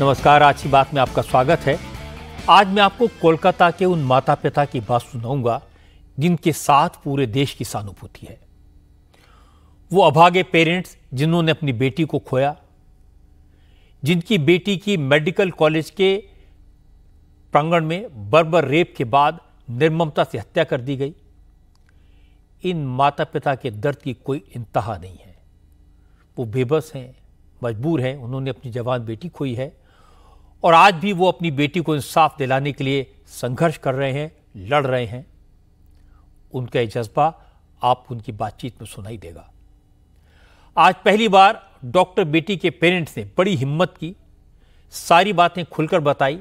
नमस्कार आज की बात में आपका स्वागत है आज मैं आपको कोलकाता के उन माता पिता की बात सुनाऊंगा जिनके साथ पूरे देश की सहानुभूति है वो अभागे पेरेंट्स जिन्होंने अपनी बेटी को खोया जिनकी बेटी की मेडिकल कॉलेज के प्रांगण में बर्बर रेप के बाद निर्ममता से हत्या कर दी गई इन माता पिता के दर्द की कोई इंतहा नहीं है वो बेबस हैं मजबूर हैं उन्होंने अपनी जवान बेटी खोई है और आज भी वो अपनी बेटी को इंसाफ दिलाने के लिए संघर्ष कर रहे हैं लड़ रहे हैं उनका यह जज्बा आप उनकी बातचीत में सुनाई देगा आज पहली बार डॉक्टर बेटी के पेरेंट्स ने बड़ी हिम्मत की सारी बातें खुलकर बताई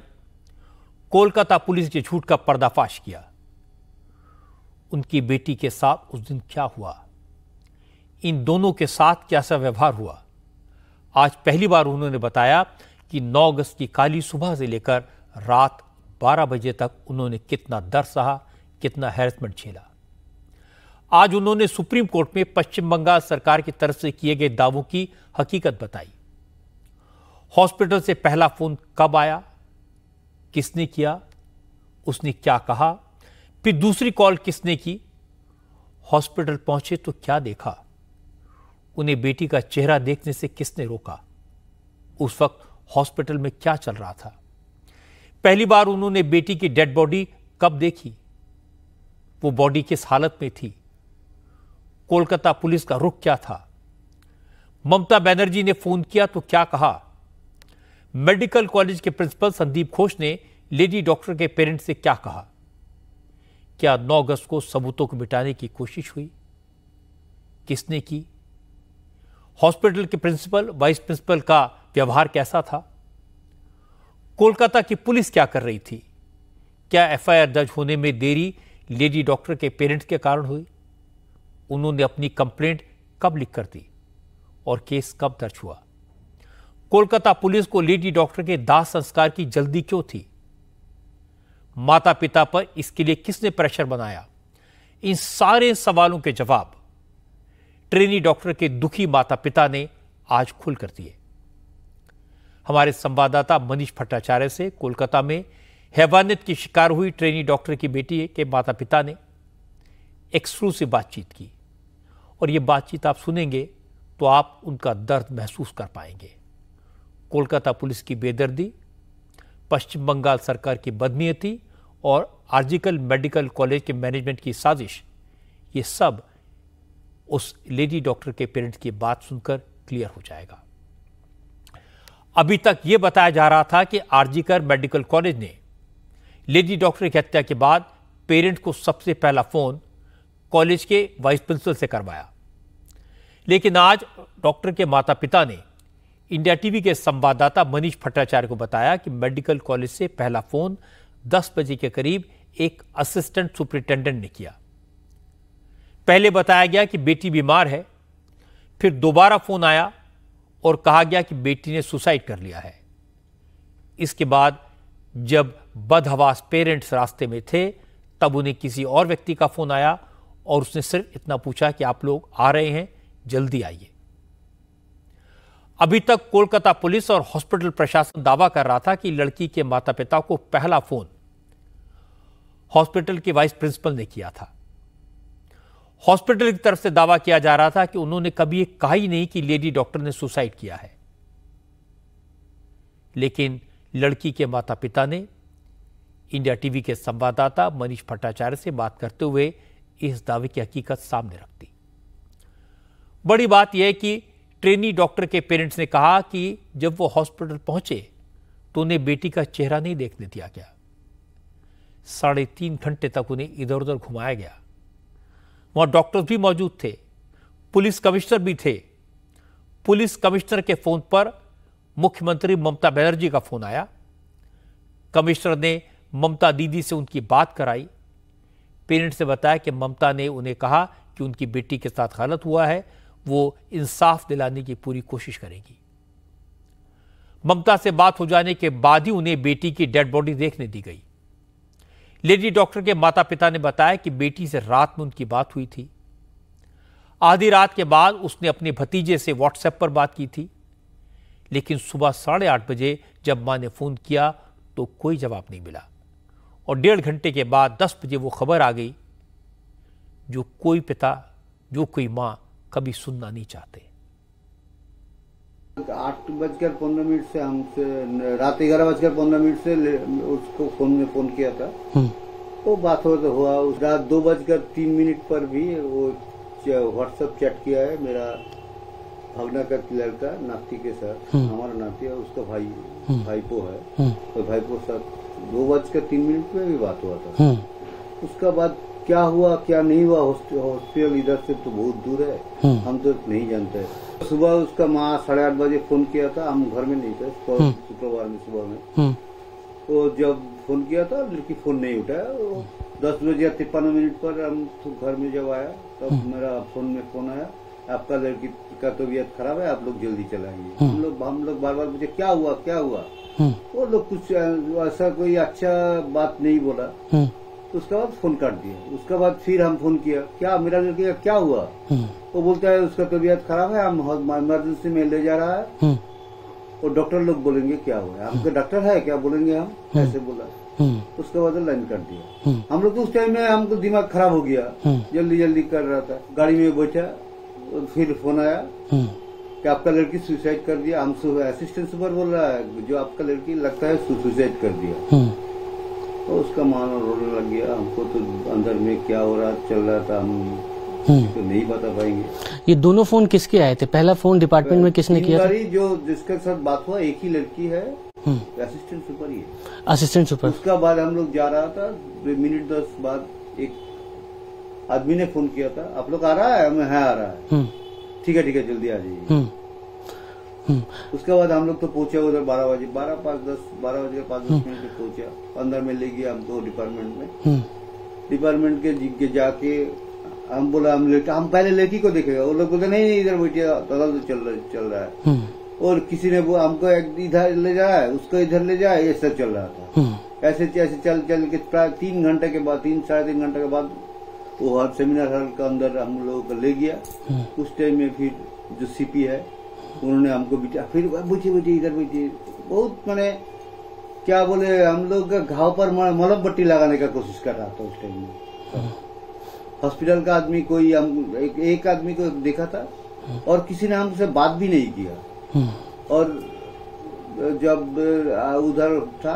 कोलकाता पुलिस के झूठ का पर्दाफाश किया उनकी बेटी के साथ उस दिन क्या हुआ इन दोनों के साथ कैसा व्यवहार हुआ आज पहली बार उन्होंने बताया कि 9 अगस्त की काली सुबह से लेकर रात 12 बजे तक उन्होंने कितना दर सहा कितना हैरसमेंट झेला आज उन्होंने सुप्रीम कोर्ट में पश्चिम बंगाल सरकार की तरफ से किए गए दावों की हकीकत बताई हॉस्पिटल से पहला फोन कब आया किसने किया उसने क्या कहा फिर दूसरी कॉल किसने की हॉस्पिटल पहुंचे तो क्या देखा उन्हें बेटी का चेहरा देखने से किसने रोका उस वक्त हॉस्पिटल में क्या चल रहा था पहली बार उन्होंने बेटी की डेड बॉडी कब देखी वो बॉडी किस हालत में थी कोलकाता पुलिस का रुख क्या था ममता बैनर्जी ने फोन किया तो क्या कहा मेडिकल कॉलेज के प्रिंसिपल संदीप घोष ने लेडी डॉक्टर के पेरेंट्स से क्या कहा क्या 9 अगस्त को सबूतों को मिटाने की कोशिश हुई किसने की हॉस्पिटल के प्रिंसिपल वाइस प्रिंसिपल का व्यवहार कैसा था कोलकाता की पुलिस क्या कर रही थी क्या एफआईआर दर्ज होने में देरी लेडी डॉक्टर के पेरेंट्स के कारण हुई उन्होंने अपनी कंप्लेंट कब लिख कर दी और केस कब दर्ज हुआ कोलकाता पुलिस को लेडी डॉक्टर के दाह संस्कार की जल्दी क्यों थी माता पिता पर इसके लिए किसने प्रेशर बनाया इन सारे सवालों के जवाब ट्रेनी डॉक्टर के दुखी माता पिता ने आज खुलकर दिए हमारे संवाददाता मनीष भट्टाचार्य से कोलकाता में हैवानियत की शिकार हुई ट्रेनी डॉक्टर की बेटी के माता पिता ने एक्सक्लूसिव बातचीत की और ये बातचीत आप सुनेंगे तो आप उनका दर्द महसूस कर पाएंगे कोलकाता पुलिस की बेदर्दी पश्चिम बंगाल सरकार की बदनीयती और आर्जिकल मेडिकल कॉलेज के मैनेजमेंट की साजिश ये सब उस लेडी डॉक्टर के पेरेंट्स की बात सुनकर क्लियर हो जाएगा अभी तक यह बताया जा रहा था कि आरजीकर मेडिकल कॉलेज ने लेडी डॉक्टर की हत्या के बाद पेरेंट को सबसे पहला फ़ोन कॉलेज के वाइस प्रिंसिपल से करवाया लेकिन आज डॉक्टर के माता पिता ने इंडिया टीवी के संवाददाता मनीष भट्टाचार्य को बताया कि मेडिकल कॉलेज से पहला फ़ोन 10 बजे के करीब एक असिस्टेंट सुपरिटेंडेंट ने किया पहले बताया गया कि बेटी बीमार है फिर दोबारा फ़ोन आया और कहा गया कि बेटी ने सुसाइड कर लिया है इसके बाद जब बदहवास पेरेंट्स रास्ते में थे तब उन्हें किसी और व्यक्ति का फ़ोन आया और उसने सिर्फ इतना पूछा कि आप लोग आ रहे हैं जल्दी आइए अभी तक कोलकाता पुलिस और हॉस्पिटल प्रशासन दावा कर रहा था कि लड़की के माता पिता को पहला फोन हॉस्पिटल के वाइस प्रिंसिपल ने किया था हॉस्पिटल की तरफ से दावा किया जा रहा था कि उन्होंने कभी कहा ही नहीं कि लेडी डॉक्टर ने सुसाइड किया है लेकिन लड़की के माता पिता ने इंडिया टीवी के संवाददाता मनीष भट्टाचार्य से बात करते हुए इस दावे की हकीकत सामने रख दी बड़ी बात यह कि ट्रेनी डॉक्टर के पेरेंट्स ने कहा कि जब वो हॉस्पिटल पहुंचे तो उन्हें बेटी का चेहरा नहीं देखने दिया गया साढ़े तीन घंटे तक उन्हें इधर उधर घुमाया गया वहाँ डॉक्टर्स भी मौजूद थे पुलिस कमिश्नर भी थे पुलिस कमिश्नर के फोन पर मुख्यमंत्री ममता बनर्जी का फोन आया कमिश्नर ने ममता दीदी से उनकी बात कराई पेरेंट से बताया कि ममता ने उन्हें कहा कि उनकी बेटी के साथ गलत हुआ है वो इंसाफ दिलाने की पूरी कोशिश करेगी ममता से बात हो जाने के बाद ही उन्हें बेटी की डेड बॉडी देखने दी गई लेडी डॉक्टर के माता पिता ने बताया कि बेटी से रात में उनकी बात हुई थी आधी रात के बाद उसने अपने भतीजे से व्हाट्सएप पर बात की थी लेकिन सुबह साढ़े आठ बजे जब मां ने फ़ोन किया तो कोई जवाब नहीं मिला और डेढ़ घंटे के बाद दस बजे वो खबर आ गई जो कोई पिता जो कोई मां कभी सुनना नहीं चाहते आठ बजकर पंद्रह मिनट से हमसे रात ग्यारह बजकर पंद्रह मिनट से उसको फोन में फोन किया था हम्म। वो बात हो तो हुआ उस रात दो बजकर तीन मिनट पर भी वो व्हाट्सएप चैट किया है मेरा भगना का लड़का नाती के साथ हम्म। हमारा नाती है उसका भाई हम्म। भाईपो है तो भाईपो साथ दो बजकर तीन मिनट में भी बात हुआ था उसका बाद क्या हुआ क्या नहीं हुआ हॉस्पिटल इधर से तो बहुत दूर है हम तो नहीं जानते है सुबह उसका माँ साढ़े आठ बजे फोन किया था हम घर में नहीं थे हम्म। शुक्रवार में सुबह में वो हम्म। तो जब फोन किया था लड़की फोन नहीं उठाया तो दस बजे या तिरपन मिनट पर हम तो घर में जब आया तब हम्म। मेरा फोन में फोन आया आपका लड़की का तबीयत तो खराब है आप लोग जल्दी चलाएंगे हम लोग हम लोग बार बार पूछे क्या हुआ क्या हुआ वो लोग कुछ ऐसा कोई अच्छा बात नहीं बोला तो उसके बाद फोन काट दिया उसके बाद फिर हम फोन किया क्या मेरा लड़के का क्या हुआ हम्म। वो बोलता है उसका तबीयत खराब है हम इमरजेंसी में ले जा रहा है हम्म। और डॉक्टर लोग बोलेंगे क्या हुआ आपका डॉक्टर है क्या बोलेंगे हम हम्म। ऐसे बोला उसके बाद लाइन कर दिया हम लोग तो उस टाइम में हमको दिमाग खराब हो गया जल्दी जल्दी कर रहा था गाड़ी में बैठा फिर फोन आया कि आपका लड़की सुसाइड कर दिया हम असिस्टेंट सुपर बोल रहा है जो आपका लड़की लगता है सुसाइड कर दिया तो उसका मान रोने लग गया हमको तो अंदर में क्या हो रहा चल रहा था हम हम्म। तो नहीं बता पाएंगे ये दोनों फोन किसके आए थे पहला फोन डिपार्टमेंट में किसने किया था? जो जिसके साथ बात हुआ एक ही लड़की है असिस्टेंट हम्म। सुपर ही असिस्टेंट सुपर उसका बाद हम लोग जा रहा था मिनट दस बाद एक आदमी ने फोन किया था आप लोग आ रहा है हमें है हाँ, आ रहा है हम्म। ठीक है ठीक है जल्दी आ जाइए हम्म। उसके बाद हम लोग तो पहुंचे उधर बारह बजे बारह पाँच दस बारह बजे पाँच दस हम्म। मिनट पहुंचा अंदर में ले गया हमको डिपार्टमेंट में डिपार्टमेंट हम्म। के, के जाके हम बोला हम लेट हम पहले लेटी को देखेगा वो लोग बोलते नहीं इधर बैठे तो चल रहा चल रहा है और किसी ने वो हमको इधर ले जाए उसको इधर ले जाए ऐसा चल रहा था ऐसे ऐसे चल चल के प्राय तीन घंटे के बाद तीन साढ़े तीन घंटे के बाद वो हॉल सेमिनार हॉल के अंदर हम लोगों को ले गया उस टाइम में फिर जो सीपी है उन्होंने हमको बिठा फिर बुझे बुझे इधर बुझे बहुत मैंने क्या बोले हम लोग घाव पर मलम पट्टी लगाने का कोशिश कर रहा था उस टाइम में हॉस्पिटल का आदमी कोई हम एक, एक आदमी को देखा था और किसी ने हमसे बात भी नहीं किया और जब उधर था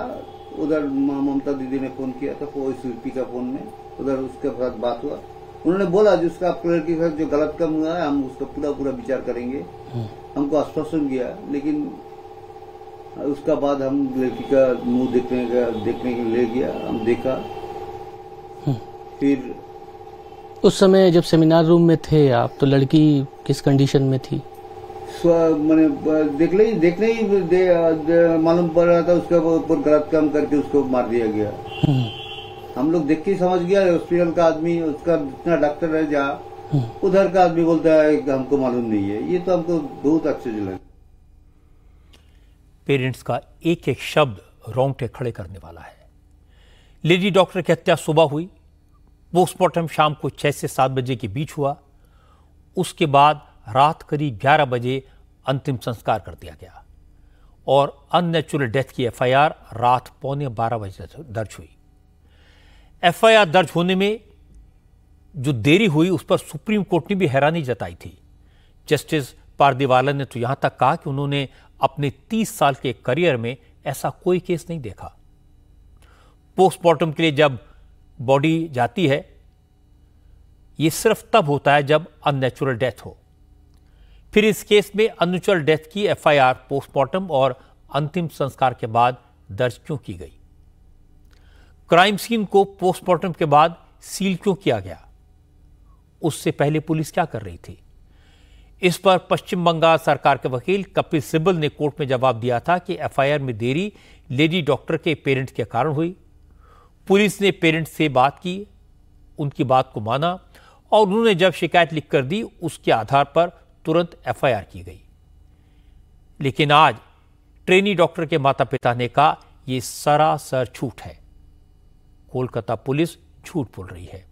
उधर ममता दीदी ने फोन किया था का फोन में उधर उसके साथ बात हुआ उन्होंने बोला जो उसका साथ जो गलत कम हुआ है हम उसका पूरा पूरा विचार करेंगे हाँ। हमको आश्वासन दिया लेकिन उसका बाद हम लड़की का मुंह देखने का देखने के ले गया हम देखा हाँ। फिर उस समय जब सेमिनार रूम में थे आप तो लड़की किस कंडीशन में थी मैंने देख ही देखने ही दे, दे, मालूम पड़ रहा था उसके ऊपर गलत काम करके उसको मार दिया गया हाँ। हम लोग देख के समझ गया हॉस्पिटल का आदमी उसका जितना डॉक्टर है जहाँ उधर का आदमी बोलता है हमको मालूम नहीं है ये तो हमको बहुत अच्छे से लगे पेरेंट्स का एक एक शब्द रोंगटे खड़े करने वाला है लेडी डॉक्टर की हत्या सुबह हुई पोस्टमार्टम शाम को छह से सात बजे के बीच हुआ उसके बाद रात करीब ग्यारह बजे अंतिम संस्कार कर दिया गया और अननेचुरल डेथ की एफआईआर रात पौने बारह बजे दर्ज हुई एफआईआर दर्ज होने में जो देरी हुई उस पर सुप्रीम कोर्ट ने भी हैरानी जताई थी जस्टिस पारदीवाला ने तो यहां तक कहा कि उन्होंने अपने 30 साल के करियर में ऐसा कोई केस नहीं देखा पोस्टमार्टम के लिए जब बॉडी जाती है यह सिर्फ तब होता है जब अननेचुरल डेथ हो फिर इस केस में अननेचुरल डेथ की एफआईआर पोस्टमार्टम और अंतिम संस्कार के बाद दर्ज क्यों की गई क्राइम सीन को पोस्टमार्टम के बाद सील क्यों किया गया उससे पहले पुलिस क्या कर रही थी इस पर पश्चिम बंगाल सरकार के वकील कपिल सिब्बल ने कोर्ट में जवाब दिया था कि एफआईआर में देरी लेडी डॉक्टर के पेरेंट के कारण हुई पुलिस ने पेरेंट से बात की उनकी बात को माना और उन्होंने जब शिकायत लिख कर दी उसके आधार पर तुरंत एफआईआर की गई लेकिन आज ट्रेनी डॉक्टर के माता पिता ने कहा यह सरासर झूठ है कोलकाता पुलिस झूठ बोल रही है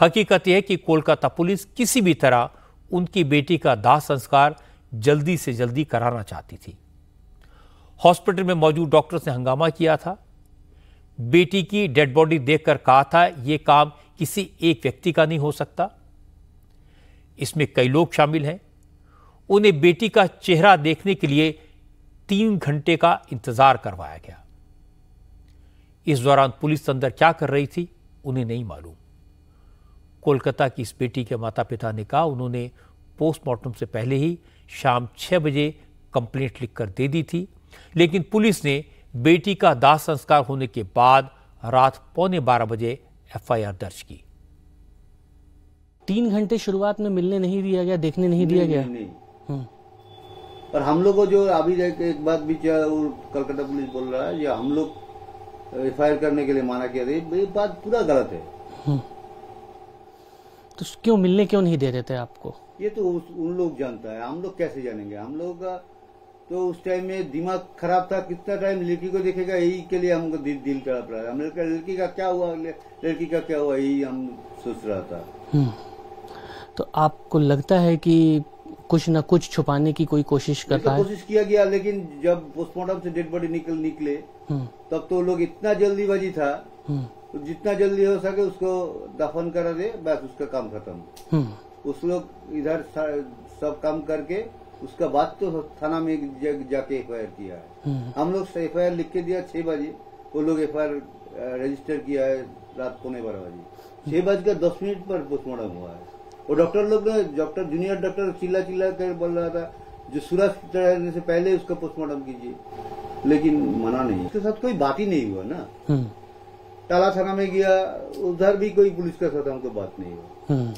हकीकत यह कि कोलकाता पुलिस किसी भी तरह उनकी बेटी का दाह संस्कार जल्दी से जल्दी कराना चाहती थी हॉस्पिटल में मौजूद डॉक्टर्स ने हंगामा किया था बेटी की डेड बॉडी देखकर कहा था यह काम किसी एक व्यक्ति का नहीं हो सकता इसमें कई लोग शामिल हैं उन्हें बेटी का चेहरा देखने के लिए तीन घंटे का इंतजार करवाया गया इस दौरान पुलिस अंदर क्या कर रही थी उन्हें नहीं मालूम कोलकाता की इस बेटी के माता पिता ने कहा उन्होंने पोस्टमार्टम से पहले ही शाम छह बजे कंप्लेंट लिखकर दे दी थी लेकिन पुलिस ने बेटी का दाह संस्कार होने के बाद रात पौने बारह बजे एफआईआर दर्ज की तीन घंटे शुरुआत में मिलने नहीं दिया गया देखने नहीं, नहीं दिया गया नहीं, नहीं। हम्म। हम लोग जो अभी एक बात भी कलकत्ता पुलिस बोल रहा है हम लोग रिफायर करने के लिए माना किया ये बात पूरा गलत है हम्म। तो क्यों मिलने क्यों नहीं दे रहे थे आपको ये तो उस, उन लोग जानता है हम लोग कैसे जानेंगे हम लोग का तो उस टाइम में दिमाग खराब था कितना टाइम लड़की को देखेगा यही के लिए हमको दिल दिल तड़प रहा है हम लड़का लड़की का क्या हुआ लड़की का क्या हुआ यही हम सोच रहा था हम्म। तो आपको लगता है कि कुछ न कुछ छुपाने की कोई कोशिश तो करता है कोशिश किया गया लेकिन जब पोस्टमार्टम से डेड बॉडी निकल निकले हम्म। तब तो लोग इतना जल्दीबाजी था हम्म। तो जितना जल्दी हो सके उसको दफन करा दे बस उसका काम खत्म हम्म। उस लोग इधर सब काम करके उसका बात तो थाना में जाके एफ आई किया है हम लोग एफ लिख के दिया छह बजे वो लोग एफ रजिस्टर किया है रात पौने बारह बजे छह बजकर दस मिनट पर पोस्टमार्टम हुआ है और डॉक्टर लोग डॉक्टर जूनियर डॉक्टर चिल्ला चिल्ला कर बोल रहा था जो सूरज चढ़ाने से पहले उसका पोस्टमार्टम कीजिए लेकिन मना नहीं उसके साथ कोई बात ही नहीं हुआ ना टाला हम्म। थाना में गया उधर भी कोई पुलिस के साथ हमको बात नहीं हुआ हम्म।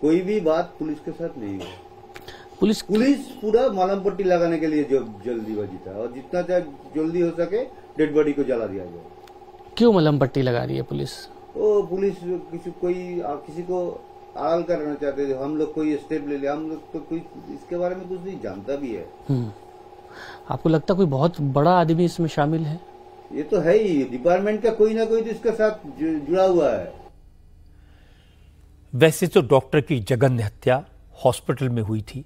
कोई भी बात पुलिस के साथ नहीं हुआ पुलिस पुलिस पूरा मालम पट्टी लगाने के लिए जल्दी जल्दीबाजी था और जितना चाहे जल्दी हो सके डेड बॉडी को जला दिया जाए क्यों मलम पट्टी लगा रही है पुलिस ओ पुलिस किसी कोई किसी को आल करना चाहते थे हम लोग कोई स्टेप ले लिया हम लोग तो कोई इसके बारे में कुछ नहीं जानता भी है हम्म। आपको लगता कोई बहुत बड़ा आदमी इसमें शामिल है ये तो है ही डिपार्टमेंट का कोई ना कोई तो इसके साथ जुड़ा हुआ है वैसे तो डॉक्टर की जगन हत्या हॉस्पिटल में हुई थी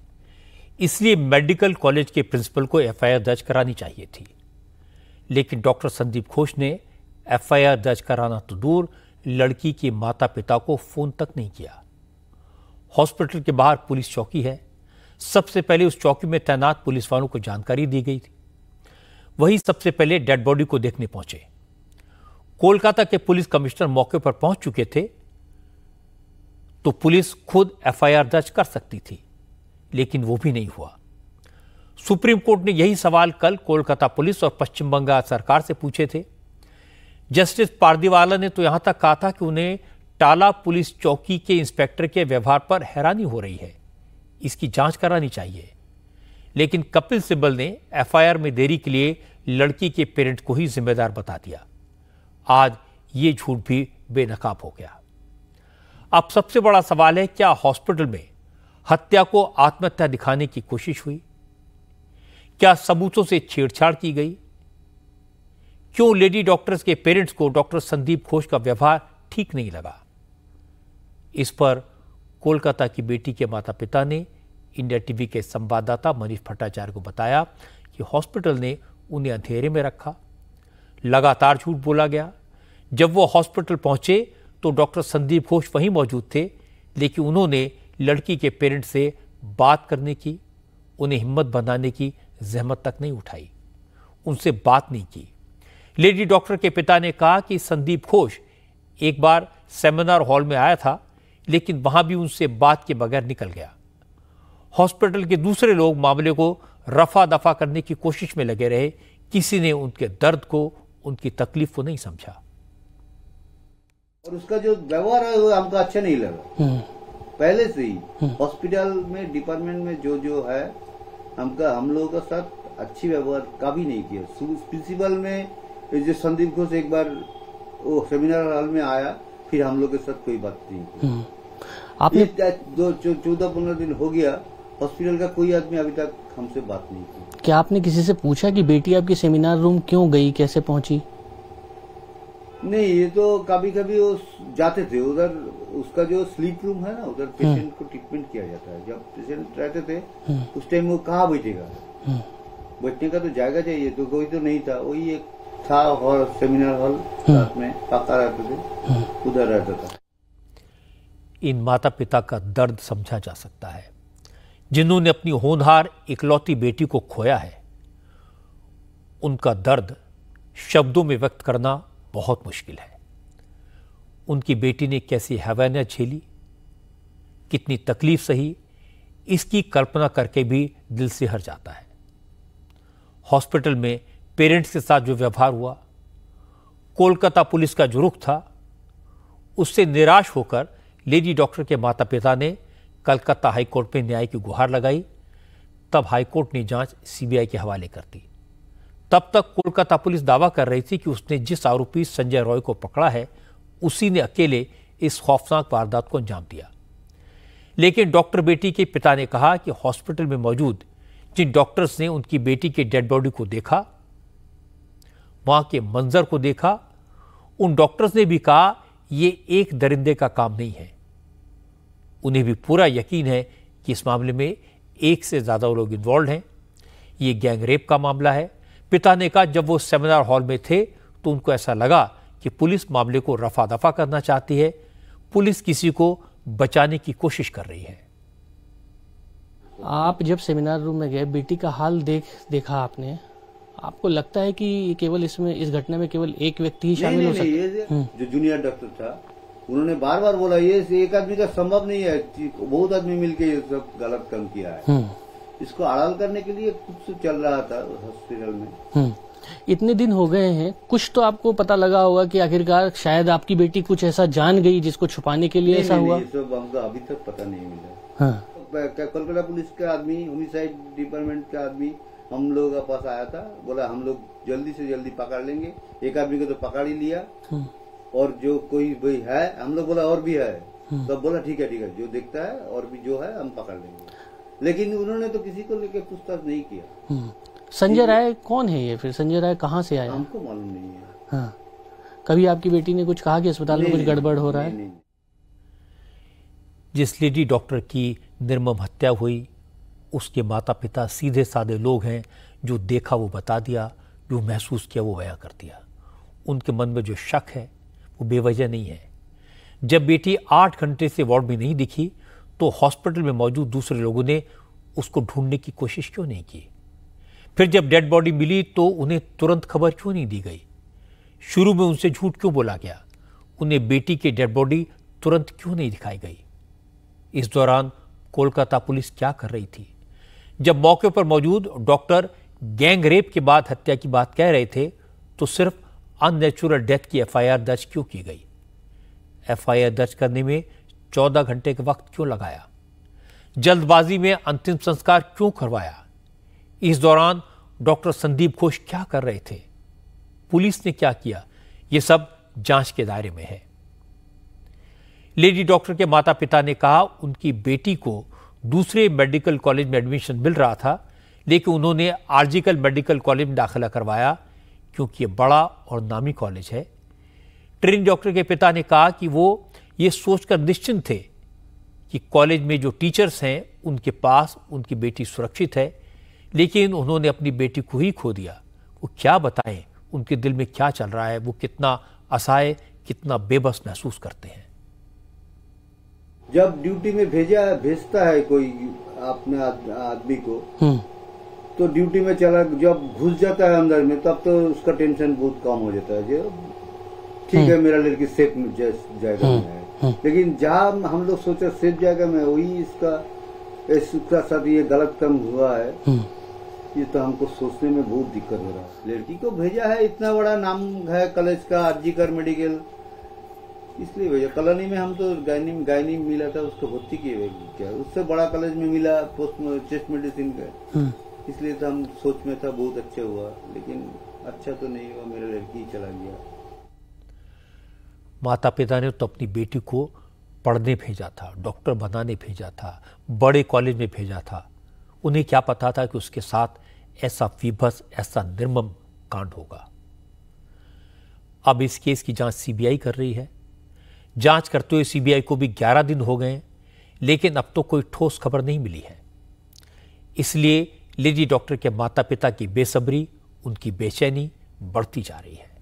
इसलिए मेडिकल कॉलेज के प्रिंसिपल को एफआईआर दर्ज करानी चाहिए थी लेकिन डॉक्टर संदीप घोष ने एफआईआर दर्ज कराना तो दूर लड़की के माता पिता को फोन तक नहीं किया हॉस्पिटल के बाहर पुलिस चौकी है सबसे पहले उस चौकी में तैनात पुलिस वालों को जानकारी दी गई थी वही सबसे पहले डेड बॉडी को देखने पहुंचे कोलकाता के पुलिस कमिश्नर मौके पर पहुंच चुके थे तो पुलिस खुद एफआईआर दर्ज कर सकती थी लेकिन वो भी नहीं हुआ सुप्रीम कोर्ट ने यही सवाल कल कोलकाता पुलिस और पश्चिम बंगाल सरकार से पूछे थे जस्टिस पारदीवाला ने तो यहां तक कहा था कि उन्हें बटाला पुलिस चौकी के इंस्पेक्टर के व्यवहार पर हैरानी हो रही है इसकी जांच करानी चाहिए लेकिन कपिल सिब्बल ने एफआईआर में देरी के लिए लड़की के पेरेंट को ही जिम्मेदार बता दिया आज ये झूठ भी बेनकाब हो गया अब सबसे बड़ा सवाल है क्या हॉस्पिटल में हत्या को आत्महत्या दिखाने की कोशिश हुई क्या सबूतों से छेड़छाड़ की गई क्यों लेडी डॉक्टर्स के पेरेंट्स को डॉक्टर संदीप घोष का व्यवहार ठीक नहीं लगा इस पर कोलकाता की बेटी के माता पिता ने इंडिया टीवी के संवाददाता मनीष भट्टाचार्य को बताया कि हॉस्पिटल ने उन्हें अंधेरे में रखा लगातार झूठ बोला गया जब वो हॉस्पिटल पहुंचे तो डॉक्टर संदीप घोष वहीं मौजूद थे लेकिन उन्होंने लड़की के पेरेंट्स से बात करने की उन्हें हिम्मत बनाने की जहमत तक नहीं उठाई उनसे बात नहीं की लेडी डॉक्टर के पिता ने कहा कि संदीप घोष एक बार सेमिनार हॉल में आया था लेकिन वहां भी उनसे बात के बगैर निकल गया हॉस्पिटल के दूसरे लोग मामले को रफा दफा करने की कोशिश में लगे रहे किसी ने उनके दर्द को उनकी तकलीफ को नहीं समझा और उसका जो व्यवहार है वो हमको अच्छा नहीं लगा हम्म। पहले से ही हम्म। हॉस्पिटल में डिपार्टमेंट में जो जो है हमका हम लोगों का साथ अच्छी व्यवहार कभी नहीं किया प्रिंसिपल में जो संदीप घोष एक बार वो सेमिनार हॉल में आया फिर हम लोग के साथ कोई बात नहीं आपने जो चौदह पंद्रह दिन हो गया हॉस्पिटल का कोई आदमी अभी तक हमसे बात नहीं की क्या आपने किसी से पूछा कि बेटी आपकी सेमिनार रूम क्यों गई कैसे पहुंची नहीं ये तो कभी कभी वो जाते थे उधर उसका जो स्लीप रूम है ना उधर पेशेंट हम्म। को ट्रीटमेंट किया जाता है जब पेशेंट रहते थे हम्म। उस टाइम वो कहाँ बैठेगा हम्म। बैठने का तो जाएगा चाहिए तो कोई तो नहीं था वही एक था हॉल सेमिनार हॉल में पक्का रहते थे उधर रहता था इन माता पिता का दर्द समझा जा सकता है जिन्होंने अपनी होनहार इकलौती बेटी को खोया है उनका दर्द शब्दों में व्यक्त करना बहुत मुश्किल है उनकी बेटी ने कैसी हवैनियत झेली कितनी तकलीफ सही इसकी कल्पना करके भी दिल से हर जाता है हॉस्पिटल में पेरेंट्स के साथ जो व्यवहार हुआ कोलकाता पुलिस का जो रुख था उससे निराश होकर लेडी डॉक्टर के माता पिता ने कलकत्ता हाईकोर्ट में न्याय की गुहार लगाई तब हाईकोर्ट ने जांच सीबीआई के हवाले कर दी तब तक कोलकाता पुलिस दावा कर रही थी कि उसने जिस आरोपी संजय रॉय को पकड़ा है उसी ने अकेले इस खौफनाक वारदात को अंजाम दिया लेकिन डॉक्टर बेटी के पिता ने कहा कि हॉस्पिटल में मौजूद जिन डॉक्टर्स ने उनकी बेटी के डेड बॉडी को देखा वहां के मंजर को देखा उन डॉक्टर्स ने भी कहा यह एक दरिंदे का काम नहीं है उन्हें भी पूरा यकीन है कि इस मामले में एक से ज़्यादा लोग इन्वॉल्व हैं ये गैंग रेप का मामला है पिता ने कहा जब वो सेमिनार हॉल में थे तो उनको ऐसा लगा कि पुलिस मामले को रफा दफा करना चाहती है पुलिस किसी को बचाने की कोशिश कर रही है आप जब सेमिनार रूम में गए बेटी का हाल देख देखा आपने आपको लगता है कि केवल इसमें इस घटना में केवल एक व्यक्ति ही शामिल हो सकता है हम्म। जो जूनियर डॉक्टर था उन्होंने बार बार बोला ये एक आदमी का संभव नहीं है बहुत आदमी मिलके ये सब गलत काम किया है हम्म। इसको अड़ाल करने के लिए कुछ तो चल रहा था हॉस्पिटल में हम्म। इतने दिन हो गए हैं कुछ तो आपको पता लगा होगा कि आखिरकार शायद आपकी बेटी कुछ ऐसा जान गई जिसको छुपाने के लिए ऐसा हुआ सब हमको अभी तक पता नहीं मिला हाँ। कोलकाता पुलिस का आदमी होमिसाइड डिपार्टमेंट का आदमी हम लोगों का पास आया था बोला हम लोग जल्दी से जल्दी पकड़ लेंगे एक आदमी को तो पकड़ ही लिया हम्म। और जो कोई भी है हम लोग बोला और भी है सब हम्म। तो बोला ठीक है ठीक है जो देखता है और भी जो है हम पकड़ लेंगे लेकिन उन्होंने तो किसी को लेकर पूछताछ नहीं किया हम्म। संजय राय कौन है ये फिर संजय राय कहाँ से आया हमको मालूम नहीं है हाँ। कभी आपकी बेटी ने कुछ कहा कि अस्पताल में कुछ गड़बड़ हो रहा है जिस लेडी डॉक्टर की निर्मम हत्या हुई उसके माता पिता सीधे साधे लोग हैं जो देखा वो बता दिया जो महसूस किया वो बया कर दिया उनके मन में जो शक है वो बेवजह नहीं है जब बेटी आठ घंटे से वार्ड में नहीं दिखी तो हॉस्पिटल में मौजूद दूसरे लोगों ने उसको ढूंढने की कोशिश क्यों नहीं की फिर जब डेड बॉडी मिली तो उन्हें तुरंत खबर क्यों नहीं दी गई शुरू में उनसे झूठ क्यों बोला गया उन्हें बेटी की डेड बॉडी तुरंत क्यों नहीं दिखाई गई इस दौरान कोलकाता पुलिस क्या कर रही थी जब मौके पर मौजूद डॉक्टर गैंग रेप के बाद हत्या की बात कह रहे थे तो सिर्फ अननेचुरल डेथ की एफआईआर दर्ज क्यों की गई एफआईआर दर्ज करने में 14 घंटे का वक्त क्यों लगाया जल्दबाजी में अंतिम संस्कार क्यों करवाया इस दौरान डॉक्टर संदीप घोष क्या कर रहे थे पुलिस ने क्या किया यह सब जांच के दायरे में है लेडी डॉक्टर के माता पिता ने कहा उनकी बेटी को दूसरे मेडिकल कॉलेज में एडमिशन मिल रहा था लेकिन उन्होंने आर्जिकल मेडिकल कॉलेज में दाखिला करवाया क्योंकि ये बड़ा और नामी कॉलेज है ट्रेनिंग डॉक्टर के पिता ने कहा कि वो ये सोचकर निश्चिंत थे कि कॉलेज में जो टीचर्स हैं उनके पास उनकी बेटी सुरक्षित है लेकिन उन्होंने अपनी बेटी को ही खो दिया वो क्या बताएं उनके दिल में क्या चल रहा है वो कितना असहाय कितना बेबस महसूस करते हैं जब ड्यूटी में भेजा भेजता है कोई अपने आदमी को हम्म। तो ड्यूटी में चला जब घुस जाता है अंदर में तब तो उसका टेंशन बहुत कम हो जाता है जो ठीक है हम्म। मेरा लड़की सेफ जाएगा में हम्म, है हम्म। लेकिन जहां हम लोग सोचा सेफ जाएगा में वही इसका इसका साथ ये गलत कम हुआ है ये तो हमको सोचने में बहुत दिक्कत हो रहा है लड़की को भेजा है इतना बड़ा नाम है कॉलेज का अर्जी कर मेडिकल इसलिए भेजा कॉलोनी में हम तो गायनी गायनी मिला था उसको भर्ती की क्या उससे बड़ा कॉलेज में मिला पोस्ट चेस्ट मेडिसिन का इसलिए तो हम सोच में था बहुत अच्छा हुआ लेकिन अच्छा तो नहीं हुआ मेरा लड़की ही चला गया माता पिता ने तो अपनी बेटी को पढ़ने भेजा था डॉक्टर बनाने भेजा था बड़े कॉलेज में भेजा था उन्हें क्या पता था कि उसके साथ ऐसा विभस ऐसा निर्मम कांड होगा अब इस केस की जांच सीबीआई कर रही है जांच करते हुए सीबीआई को भी 11 दिन हो गए लेकिन अब तो कोई ठोस खबर नहीं मिली है इसलिए लेडी डॉक्टर के माता पिता की बेसब्री उनकी बेचैनी बढ़ती जा रही है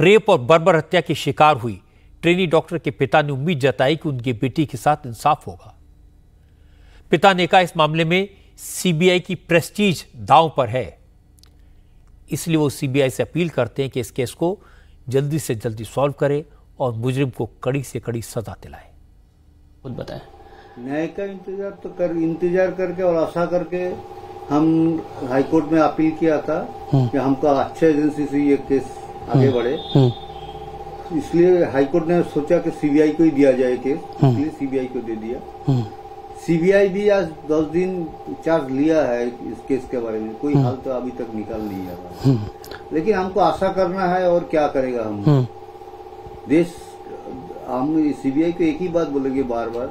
रेप और बर्बर हत्या की शिकार हुई ट्रेनी डॉक्टर के पिता ने उम्मीद जताई कि उनकी बेटी के साथ इंसाफ होगा पिता ने कहा इस मामले में सीबीआई की प्रेस्टीज दांव पर है इसलिए वो सीबीआई से अपील करते हैं कि इस केस को जल्दी से जल्दी सॉल्व करे और मुजरिम को कड़ी से कड़ी सजा दिलाए खुद बताए न्याय का इंतजार तो कर इंतजार करके और आशा करके हम हाईकोर्ट में अपील किया था हम्म। कि हमको अच्छे एजेंसी से ये केस आगे हम्म। बढ़े हम्म। इसलिए हाईकोर्ट ने सोचा कि सीबीआई को ही दिया जाए केस इसलिए सीबीआई को दे दिया सीबीआई भी आज दस दिन चार्ज लिया है इस केस के बारे में कोई हाल तो अभी तक निकाल नहीं है लेकिन हमको आशा करना है और क्या करेगा हम देश हम सीबीआई को एक ही बात बोलेंगे बार बार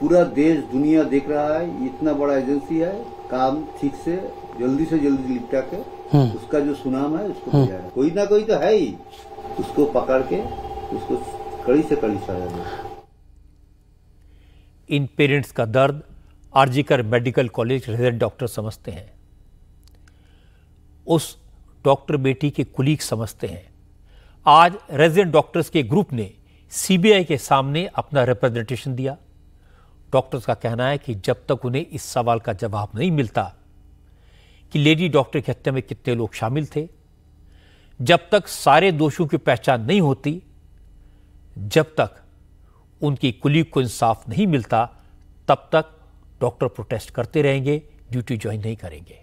पूरा देश दुनिया देख रहा है इतना बड़ा एजेंसी है काम ठीक से जल्दी से जल्दी निपटा के हम्म। उसका जो सुनाम है उसको हम्म। कोई ना कोई तो है ही उसको पकड़ के उसको कड़ी से कड़ी सजा दे इन पेरेंट्स का दर्द RG Kar medical college resident doctor समझते हैं उस डॉक्टर बेटी के कुलीग समझते हैं आज रेजिडेंट डॉक्टर्स के ग्रुप ने सीबीआई के सामने अपना रिप्रेजेंटेशन दिया डॉक्टर्स का कहना है कि जब तक उन्हें इस सवाल का जवाब नहीं मिलता कि लेडी डॉक्टर की हत्या में कितने लोग शामिल थे जब तक सारे दोषियों की पहचान नहीं होती जब तक उनकी कुलीग को इंसाफ नहीं मिलता तब तक डॉक्टर प्रोटेस्ट करते रहेंगे ड्यूटी ज्वाइन नहीं करेंगे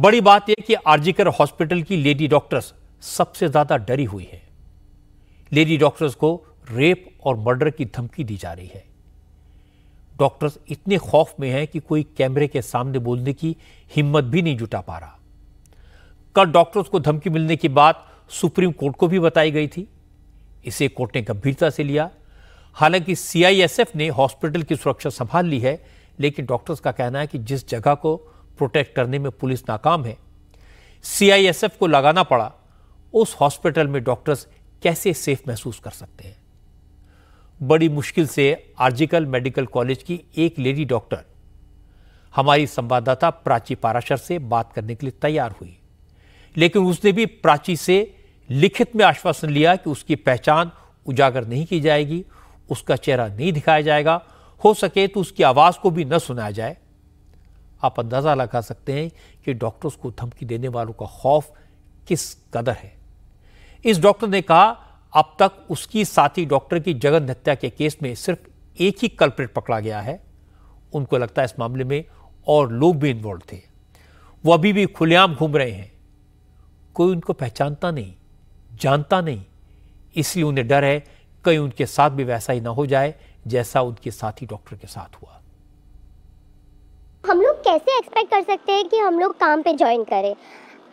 बड़ी बात यह कि आरजीकर हॉस्पिटल की लेडी डॉक्टर्स सबसे ज्यादा डरी हुई है लेडी डॉक्टर्स को रेप और मर्डर की धमकी दी जा रही है डॉक्टर्स इतने खौफ में हैं कि कोई कैमरे के सामने बोलने की हिम्मत भी नहीं जुटा पा रहा कल डॉक्टर्स को धमकी मिलने की बात सुप्रीम कोर्ट को भी बताई गई थी इसे कोर्ट ने गंभीरता से लिया हालांकि सीआईएसएफ ने हॉस्पिटल की सुरक्षा संभाल ली है लेकिन डॉक्टर्स का कहना है कि जिस जगह को प्रोटेक्ट करने में पुलिस नाकाम है सीआईएसएफ को लगाना पड़ा उस हॉस्पिटल में डॉक्टर्स कैसे सेफ महसूस कर सकते हैं बड़ी मुश्किल से आर्जिकल मेडिकल कॉलेज की एक लेडी डॉक्टर हमारी संवाददाता प्राची पाराशर से बात करने के लिए तैयार हुई लेकिन उसने भी प्राची से लिखित में आश्वासन लिया कि उसकी पहचान उजागर नहीं की जाएगी उसका चेहरा नहीं दिखाया जाएगा हो सके तो उसकी आवाज़ को भी न सुनाया जाए आप अंदाज़ा लगा सकते हैं कि डॉक्टर्स को धमकी देने वालों का खौफ किस कदर है इस डॉक्टर ने कहा अब तक उसकी साथी डॉक्टर की जगन हत्या के केस में सिर्फ एक ही कल्प्रिट पकड़ा गया है उनको लगता है इस मामले में और लोग भी इन्वॉल्व थे वो अभी भी खुलेआम घूम रहे हैं कोई उनको पहचानता नहीं जानता नहीं इसलिए उन्हें डर है कहीं उनके साथ भी वैसा ही ना हो जाए जैसा उनके साथी डॉक्टर के साथ हुआ हम लोग कैसे एक्सपेक्ट कर सकते हैं कि हम लोग काम पे ज्वाइन करें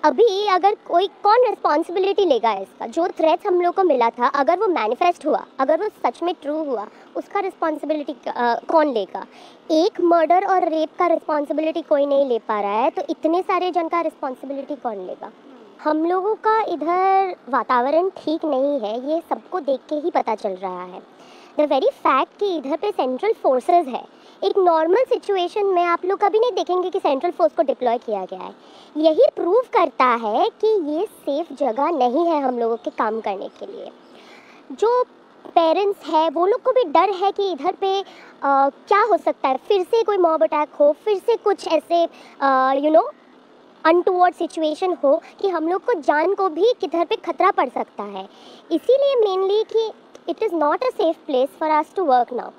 अभी अगर कोई कौन रिस्पॉन्सिबिलिटी लेगा इसका जो थ्रेट हम लोग को मिला था अगर वो मैनिफेस्ट हुआ अगर वो सच में ट्रू हुआ उसका रिस्पॉन्सिबिलिटी कौन लेगा एक मर्डर और रेप का रिस्पॉन्सिबिलिटी कोई नहीं ले पा रहा है तो इतने सारे जन का रिस्पॉन्सिबिलिटी कौन लेगा हम लोगों का इधर वातावरण ठीक नहीं है ये सबको देख के ही पता चल रहा है द वेरी फैक्ट कि इधर पे सेंट्रल फोर्सेस है एक नॉर्मल सिचुएशन में आप लोग कभी नहीं देखेंगे कि सेंट्रल फोर्स को डिप्लॉय किया गया है यही प्रूव करता है कि ये सेफ जगह नहीं है हम लोगों के काम करने के लिए जो पेरेंट्स है वो लोग को भी डर है कि इधर पे आ, क्या हो सकता है फिर से कोई मॉब अटैक हो फिर से कुछ ऐसे यू नो अनटूवर्ड सिचुएशन हो कि हम लोग को जान को भी किधर पे खतरा पड़ सकता है इसीलिए मेनली कि it is not a safe place for us to work now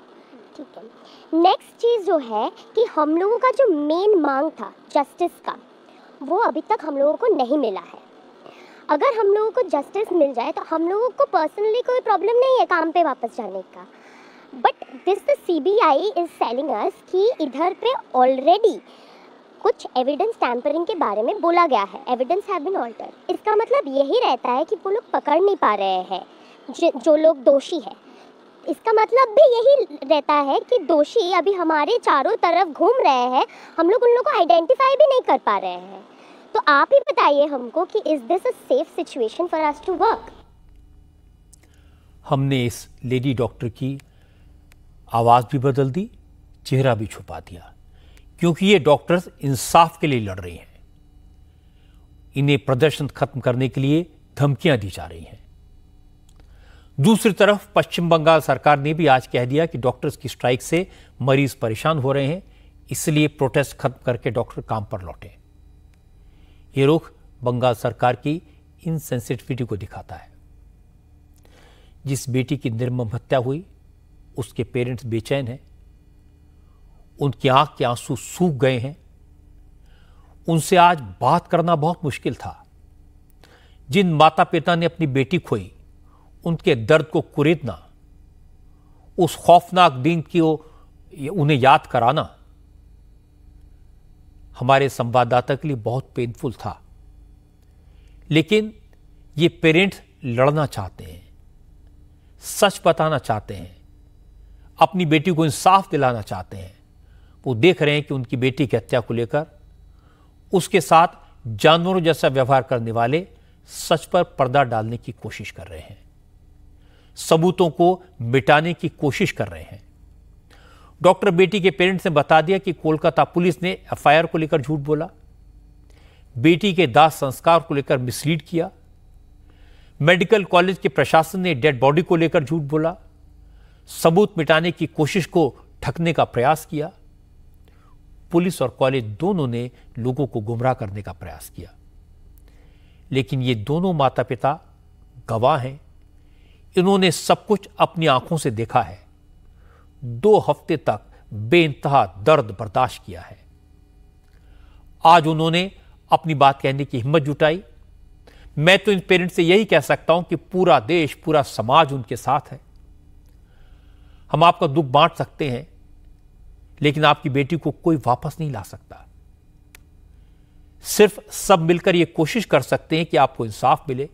ठीक है नेक्स्ट चीज़ जो है कि हम लोगों का जो मेन मांग था जस्टिस का वो अभी तक हम लोगों को नहीं मिला है अगर हम लोगों को जस्टिस मिल जाए तो हम लोगों को पर्सनली कोई प्रॉब्लम नहीं है काम पे वापस जाने का but this the C B I is selling us कि इधर पे ऑलरेडी कुछ एविडेंस टैम्परिंग के बारे में बोला गया है एविडेंस हैव बीन ऑल्टर्ड इसका मतलब यही रहता है कि वो लोग पकड़ नहीं पा रहे हैं जो लोग दोषी है इसका मतलब भी यही रहता है कि दोषी अभी हमारे चारों तरफ घूम रहे हैं हम लोग उन लोगों को आइडेंटिफाई भी नहीं कर पा रहे हैं तो आप ही बताइए हमको कि is this a safe situation for us to work हमने इस लेडी डॉक्टर की आवाज़ भी बदल दी चेहरा भी छुपा दिया क्योंकि ये डॉक्टर्स इंसाफ के लिए लड़ रही हैं इन्हें प्रदर्शन खत्म करने के लिए धमकियां दी जा रही हैं दूसरी तरफ पश्चिम बंगाल सरकार ने भी आज कह दिया कि डॉक्टर्स की स्ट्राइक से मरीज परेशान हो रहे हैं इसलिए प्रोटेस्ट खत्म करके डॉक्टर काम पर लौटे ये रुख बंगाल सरकार की इनसेंसिटिविटी को दिखाता है जिस बेटी की निर्मम हत्या हुई उसके पेरेंट्स बेचैन हैं उनकी आंख के आंसू सूख गए हैं उनसे आज बात करना बहुत मुश्किल था जिन माता पिता ने अपनी बेटी खोई उनके दर्द को कुरीदना उस खौफनाक दिन की वो उन्हें याद कराना हमारे संवाददाता के लिए बहुत पेनफुल था लेकिन ये पेरेंट्स लड़ना चाहते हैं सच बताना चाहते हैं अपनी बेटी को इंसाफ दिलाना चाहते हैं वो देख रहे हैं कि उनकी बेटी की हत्या को लेकर उसके साथ जानवरों जैसा व्यवहार करने वाले सच पर पर्दा डालने की कोशिश कर रहे हैं सबूतों को मिटाने की कोशिश कर रहे हैं डॉक्टर बेटी के पेरेंट्स ने बता दिया कि कोलकाता पुलिस ने एफआईआर को लेकर झूठ बोला बेटी के दाह संस्कार को लेकर मिसलीड किया मेडिकल कॉलेज के प्रशासन ने डेड बॉडी को लेकर झूठ बोला सबूत मिटाने की कोशिश को ठकने का प्रयास किया पुलिस और कॉलेज दोनों ने लोगों को गुमराह करने का प्रयास किया लेकिन ये दोनों माता पिता गवाह हैं इन्होंने सब कुछ अपनी आंखों से देखा है दो हफ्ते तक बे दर्द बर्दाश्त किया है आज उन्होंने अपनी बात कहने की हिम्मत जुटाई मैं तो इन पेरेंट्स से यही कह सकता हूं कि पूरा देश पूरा समाज उनके साथ है हम आपका दुख बांट सकते हैं लेकिन आपकी बेटी को कोई वापस नहीं ला सकता सिर्फ सब मिलकर यह कोशिश कर सकते हैं कि आपको इंसाफ मिले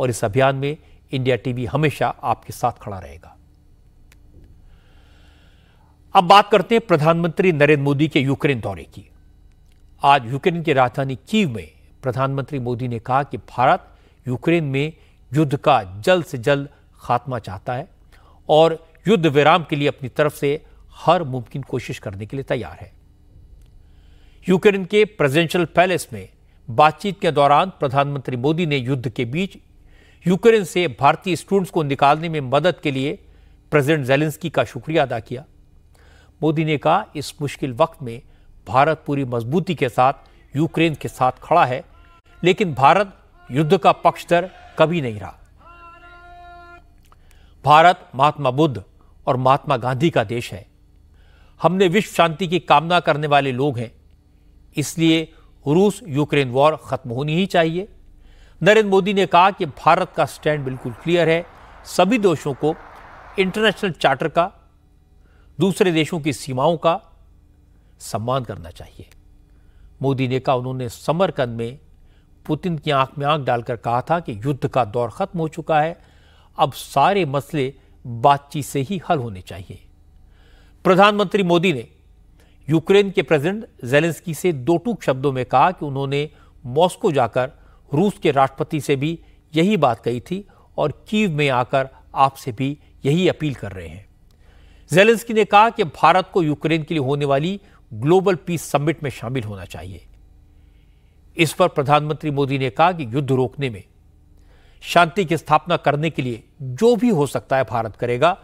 और इस अभियान में इंडिया टीवी हमेशा आपके साथ खड़ा रहेगा अब बात करते हैं प्रधानमंत्री नरेंद्र मोदी के यूक्रेन दौरे की आज यूक्रेन की राजधानी कीव में प्रधानमंत्री मोदी ने कहा कि भारत यूक्रेन में युद्ध का जल्द से जल्द खात्मा चाहता है और युद्ध विराम के लिए अपनी तरफ से हर मुमकिन कोशिश करने के लिए तैयार है यूक्रेन के प्रेसिडेंशियल पैलेस में बातचीत के दौरान प्रधानमंत्री मोदी ने युद्ध के बीच यूक्रेन से भारतीय स्टूडेंट्स को निकालने में मदद के लिए प्रेसिडेंट जेलेंस्की का शुक्रिया अदा किया मोदी ने कहा इस मुश्किल वक्त में भारत पूरी मजबूती के साथ यूक्रेन के साथ खड़ा है लेकिन भारत युद्ध का पक्षधर कभी नहीं रहा भारत महात्मा बुद्ध और महात्मा गांधी का देश है हमने विश्व शांति की कामना करने वाले लोग हैं इसलिए रूस यूक्रेन वॉर खत्म होनी ही चाहिए नरेंद्र मोदी ने कहा कि भारत का स्टैंड बिल्कुल क्लियर है सभी देशों को इंटरनेशनल चार्टर का दूसरे देशों की सीमाओं का सम्मान करना चाहिए मोदी ने कहा उन्होंने समरकंद में पुतिन की आंख में आंख डालकर कहा था कि युद्ध का दौर खत्म हो चुका है अब सारे मसले बातचीत से ही हल होने चाहिए प्रधानमंत्री मोदी ने यूक्रेन के प्रेसिडेंट जेलेंस्की से दो टूक शब्दों में कहा कि उन्होंने मॉस्को जाकर रूस के राष्ट्रपति से भी यही बात कही थी और कीव में आकर आपसे भी यही अपील कर रहे हैं जेलेंस्की ने कहा कि भारत को यूक्रेन के लिए होने वाली ग्लोबल पीस समिट में शामिल होना चाहिए इस पर प्रधानमंत्री मोदी ने कहा कि युद्ध रोकने में शांति की स्थापना करने के लिए जो भी हो सकता है भारत करेगा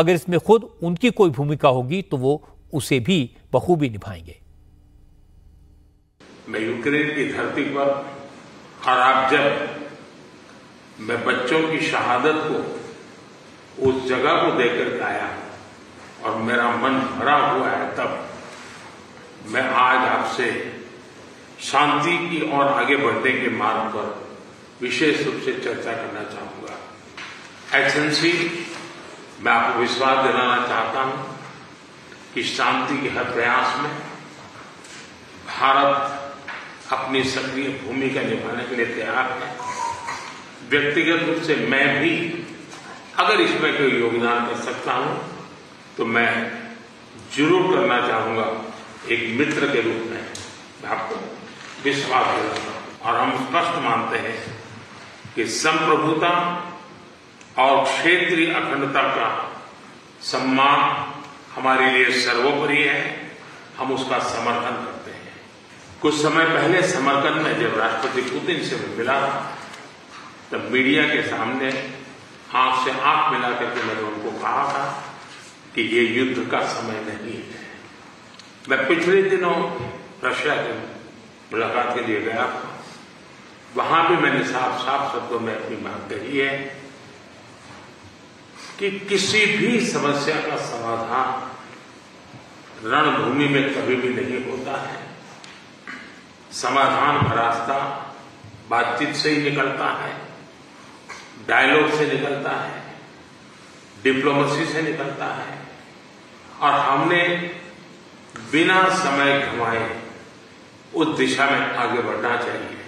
अगर इसमें खुद उनकी कोई भूमिका होगी तो वो उसे भी बखूबी निभाएंगे मैं यूक्रेन की धरती पर और आप जब मैं बच्चों की शहादत को उस जगह को देकर आया और मेरा मन भरा हुआ है तब मैं आज आपसे शांति की ओर आगे बढ़ने के मार्ग पर विशेष रूप से चर्चा करना चाहूंगा एक्सेंसी मैं आपको विश्वास दिलाना चाहता हूं कि शांति के हर प्रयास में भारत अपनी सक्रिय भूमिका निभाने के लिए तैयार है व्यक्तिगत रूप से मैं भी अगर इसमें कोई योगदान कर सकता हूं तो मैं जरूर करना चाहूंगा एक मित्र के रूप में मैं आपको विश्वास दिलाता हूं और हम स्पष्ट मानते हैं कि संप्रभुता और क्षेत्रीय अखंडता का सम्मान हमारे लिए सर्वोपरि है हम उसका समर्थन हैं कुछ समय पहले समरकंद में जब राष्ट्रपति पुतिन से मैं मिला तब मीडिया के सामने आंख से आंख मिला करके मैंने उनको कहा था कि ये युद्ध का समय नहीं है मैं पिछले दिनों रशिया के मुलाकात के लिए गया वहां भी मैंने साफ साफ शब्दों में अपनी बात कही है कि किसी भी समस्या का समाधान रणभूमि में कभी भी नहीं होता है समाधान का रास्ता बातचीत से ही निकलता है डायलॉग से निकलता है डिप्लोमेसी से निकलता है और हमने बिना समय घुमाए उस दिशा में आगे बढ़ना चाहिए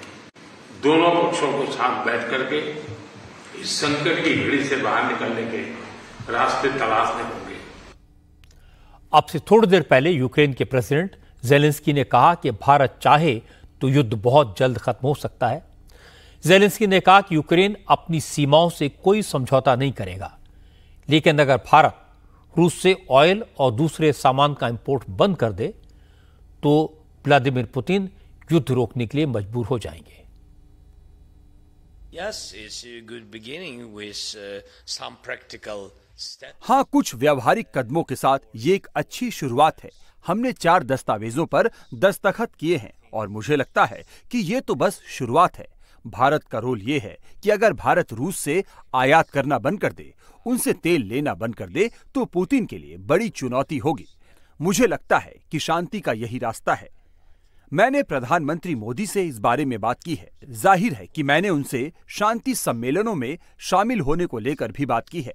दोनों पक्षों को साथ बैठ करके इस संकट की घड़ी से बाहर निकलने के रास्ते तलाशने होंगे आपसे थोड़ी देर पहले यूक्रेन के प्रेसिडेंट जेलेंस्की ने कहा कि भारत चाहे तो युद्ध बहुत जल्द खत्म हो सकता है जेलेंस्की ने कहा कि यूक्रेन अपनी सीमाओं से कोई समझौता नहीं करेगा लेकिन अगर भारत रूस से ऑयल और दूसरे सामान का इंपोर्ट बंद कर दे तो व्लादिमिर पुतिन युद्ध रोकने के लिए मजबूर हो जाएंगे uh, हाँ कुछ व्यवहारिक कदमों के साथ ये एक अच्छी शुरुआत है हमने चार दस्तावेजों पर दस्तखत किए हैं और मुझे लगता है कि ये तो बस शुरुआत है भारत का रोल ये है कि अगर भारत रूस से आयात करना बंद कर दे उनसे तेल लेना बंद कर दे तो पुतिन के लिए बड़ी चुनौती होगी मुझे लगता है कि शांति का यही रास्ता है मैंने प्रधानमंत्री मोदी से इस बारे में बात की है जाहिर है कि मैंने उनसे शांति सम्मेलनों में शामिल होने को लेकर भी बात की है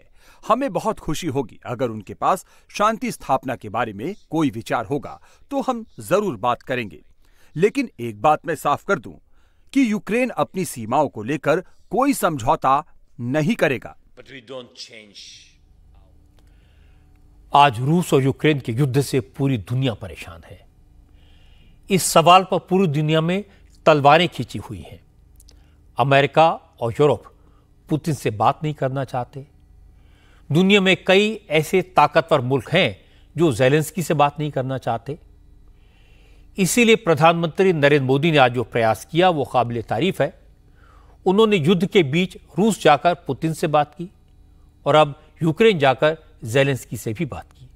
हमें बहुत खुशी होगी अगर उनके पास शांति स्थापना के बारे में कोई विचार होगा तो हम जरूर बात करेंगे लेकिन एक बात मैं साफ कर दूं कि यूक्रेन अपनी सीमाओं को लेकर कोई समझौता नहीं करेगा आज रूस और यूक्रेन के युद्ध से पूरी दुनिया परेशान है इस सवाल पर पूरी दुनिया में तलवारें खींची हुई हैं अमेरिका और यूरोप पुतिन से बात नहीं करना चाहते दुनिया में कई ऐसे ताकतवर मुल्क हैं जो जेलेंस्की से बात नहीं करना चाहते इसीलिए प्रधानमंत्री नरेंद्र मोदी ने आज जो प्रयास किया वो काबिल तारीफ है उन्होंने युद्ध के बीच रूस जाकर पुतिन से बात की और अब यूक्रेन जाकर जेलेंस्की से भी बात की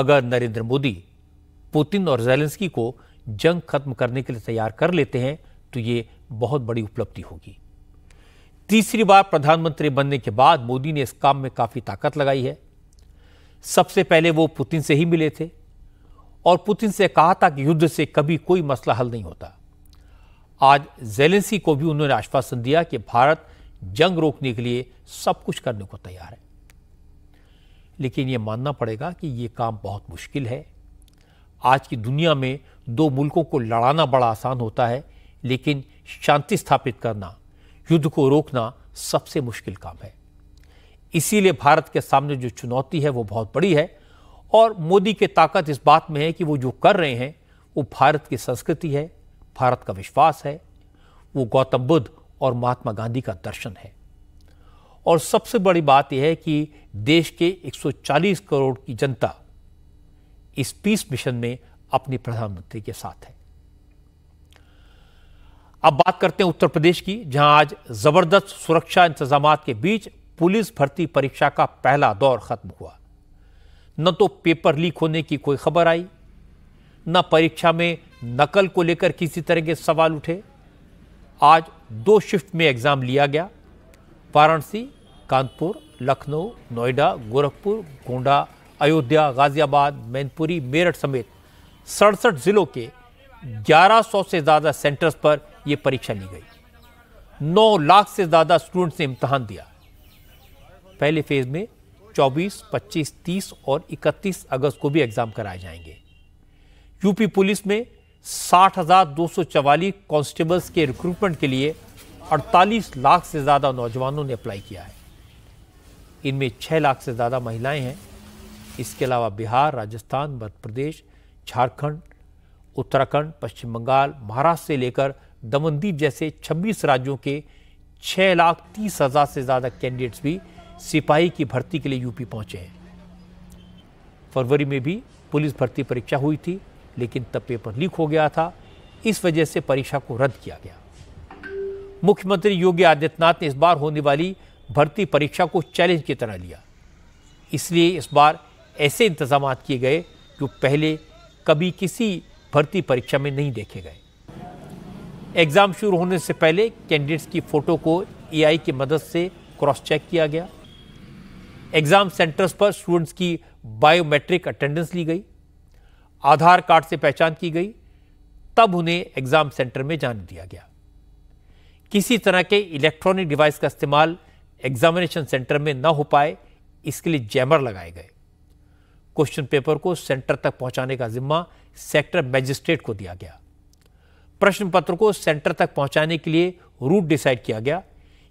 अगर नरेंद्र मोदी पुतिन और जेलेंस्की को जंग खत्म करने के लिए तैयार कर लेते हैं तो ये बहुत बड़ी उपलब्धि होगी तीसरी बार प्रधानमंत्री बनने के बाद मोदी ने इस काम में काफी ताकत लगाई है सबसे पहले वो पुतिन से ही मिले थे और पुतिन से कहा था कि युद्ध से कभी कोई मसला हल नहीं होता आज जेलेंसी को भी उन्होंने आश्वासन दिया कि भारत जंग रोकने के लिए सब कुछ करने को तैयार है लेकिन यह मानना पड़ेगा कि यह काम बहुत मुश्किल है आज की दुनिया में दो मुल्कों को लड़ाना बड़ा आसान होता है लेकिन शांति स्थापित करना युद्ध को रोकना सबसे मुश्किल काम है इसीलिए भारत के सामने जो चुनौती है वो बहुत बड़ी है और मोदी के ताकत इस बात में है कि वो जो कर रहे हैं वो भारत की संस्कृति है भारत का विश्वास है वो गौतम बुद्ध और महात्मा गांधी का दर्शन है और सबसे बड़ी बात यह है कि देश के 140 करोड़ की जनता इस पीस मिशन में अपनी प्रधानमंत्री के साथ है अब बात करते हैं उत्तर प्रदेश की जहां आज जबरदस्त सुरक्षा इंतजाम के बीच पुलिस भर्ती परीक्षा का पहला दौर खत्म हुआ न तो पेपर लीक होने की कोई खबर आई न परीक्षा में नकल को लेकर किसी तरह के सवाल उठे आज दो शिफ्ट में एग्जाम लिया गया वाराणसी कानपुर लखनऊ नोएडा गोरखपुर गोंडा अयोध्या गाजियाबाद मैनपुरी मेरठ समेत सड़सठ जिलों के 1100 से ज़्यादा सेंटर्स पर यह परीक्षा ली गई 9 लाख से ज़्यादा स्टूडेंट्स ने इम्तहान दिया पहले फेज में 24, 25, 30 और 31 अगस्त को भी एग्जाम कराए जाएंगे यूपी पुलिस में साठ हजार कांस्टेबल्स के रिक्रूटमेंट के लिए 48 लाख से ज़्यादा नौजवानों ने अप्लाई किया है इनमें 6 लाख से ज़्यादा महिलाएं हैं इसके अलावा बिहार राजस्थान मध्य प्रदेश झारखंड उत्तराखंड पश्चिम बंगाल महाराष्ट्र से लेकर दमनदीप जैसे 26 राज्यों के छः लाख तीस हज़ार से ज़्यादा कैंडिडेट्स भी सिपाही की भर्ती के लिए यूपी पहुंचे हैं फरवरी में भी पुलिस भर्ती परीक्षा हुई थी लेकिन तब पेपर लीक हो गया था इस वजह से परीक्षा को रद्द किया गया मुख्यमंत्री योगी आदित्यनाथ ने इस बार होने वाली भर्ती परीक्षा को चैलेंज की तरह लिया इसलिए इस बार ऐसे इंतजाम किए गए जो पहले कभी किसी भर्ती परीक्षा में नहीं देखे गए एग्ज़ाम शुरू होने से पहले कैंडिडेट्स की फ़ोटो को एआई की मदद से क्रॉस चेक किया गया एग्ज़ाम सेंटर्स पर स्टूडेंट्स की बायोमेट्रिक अटेंडेंस ली गई आधार कार्ड से पहचान की गई तब उन्हें एग्ज़ाम सेंटर में जाने दिया गया किसी तरह के इलेक्ट्रॉनिक डिवाइस का इस्तेमाल एग्जामिनेशन सेंटर में न हो पाए इसके लिए जैमर लगाए गए क्वेश्चन पेपर को सेंटर तक पहुंचाने का जिम्मा सेक्टर मैजिस्ट्रेट को दिया गया प्रश्न पत्र को सेंटर तक पहुंचाने के लिए रूट डिसाइड किया गया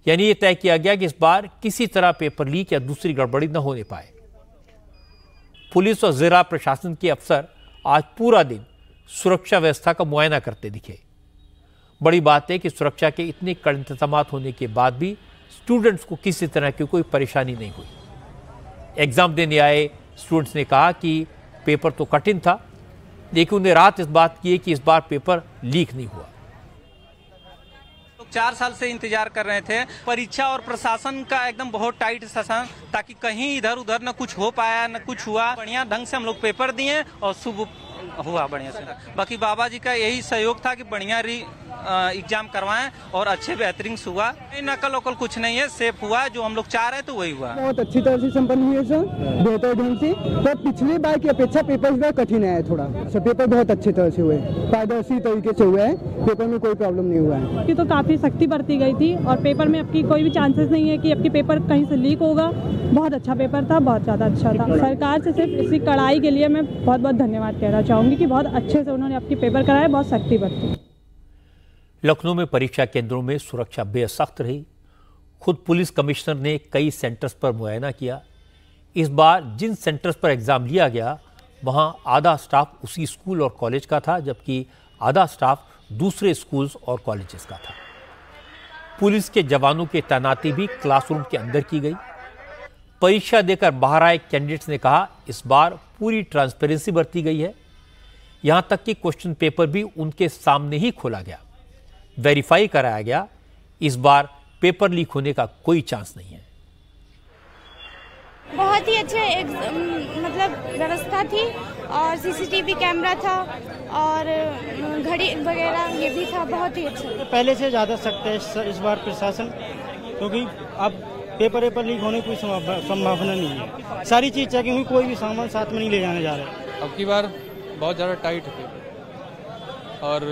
यानी यह तय किया गया कि इस बार किसी तरह पेपर लीक या दूसरी गड़बड़ी न होने पाए पुलिस और जिला प्रशासन के अफसर आज पूरा दिन सुरक्षा व्यवस्था का मुआयना करते दिखे बड़ी बात है कि सुरक्षा के इतने कड़े इंतजाम होने के बाद भी स्टूडेंट्स को किसी तरह की कोई परेशानी नहीं हुई एग्जाम देने आए स्टूडेंट्स ने कहा कि पेपर तो कठिन था लेकिन उन्हें रात इस बात की है कि इस बार पेपर लीक नहीं हुआ चार साल से इंतजार कर रहे थे परीक्षा और प्रशासन का एकदम बहुत टाइट शासन ताकि कहीं इधर उधर न कुछ हो पाया न कुछ हुआ बढ़िया ढंग से हम लोग पेपर दिए और शुभ हुआ बढ़िया से बाकी बाबा जी का यही सहयोग था कि बढ़िया री एग्जाम करवाएं और अच्छे बेहतरीन हुआ नकल वकल कुछ नहीं है सेफ हुआ जो हम लोग चाह रहे थे तो वही हुआ बहुत अच्छी तरह से संपन्न हुए सर बेहतर ढंग से तो पिछली बार की अपेक्षा पेपर इस बार कठिन आया थोड़ा सर पेपर बहुत अच्छी तरह से हुए पारदर्शी तरीके से हुआ है पेपर में कोई प्रॉब्लम नहीं हुआ है तो काफी सख्ती बरती गई थी और पेपर में आपकी कोई भी चांसेस नहीं है की आपके पेपर कहीं से लीक होगा बहुत अच्छा पेपर था बहुत ज्यादा अच्छा था सरकार से सिर्फ इसी कड़ाई के लिए मैं बहुत बहुत धन्यवाद कह रहा चाहूंगी कि बहुत अच्छे से उन्होंने आपकी पेपर कराया बहुत सख्ती बरती लखनऊ में परीक्षा केंद्रों में सुरक्षा बेसख्त रही खुद पुलिस कमिश्नर ने कई सेंटर्स पर मुआयना किया इस बार जिन सेंटर्स पर एग्ज़ाम लिया गया वहाँ आधा स्टाफ उसी स्कूल और कॉलेज का था जबकि आधा स्टाफ दूसरे स्कूल्स और कॉलेजेस का था पुलिस के जवानों की तैनाती भी क्लासरूम के अंदर की गई परीक्षा देकर बाहर आए कैंडिडेट्स ने कहा इस बार पूरी ट्रांसपेरेंसी बरती गई है यहां तक कि क्वेश्चन पेपर भी उनके सामने ही खोला गया वेरीफाई कराया गया इस बार पेपर लीक होने का कोई चांस नहीं है बहुत ही अच्छे एक मतलब व्यवस्था थी और सीसीटीवी कैमरा था और घड़ी वगैरह ये भी था बहुत ही अच्छा पहले से ज़्यादा सख्त है इस बार प्रशासन क्योंकि अब पेपर वेपर लीक होने की कोई संभावना नहीं है सारी चीज़ चेकिंग हुई कोई भी सामान साथ में नहीं ले जाने जा रहे अब की बार बहुत ज़्यादा टाइट थे और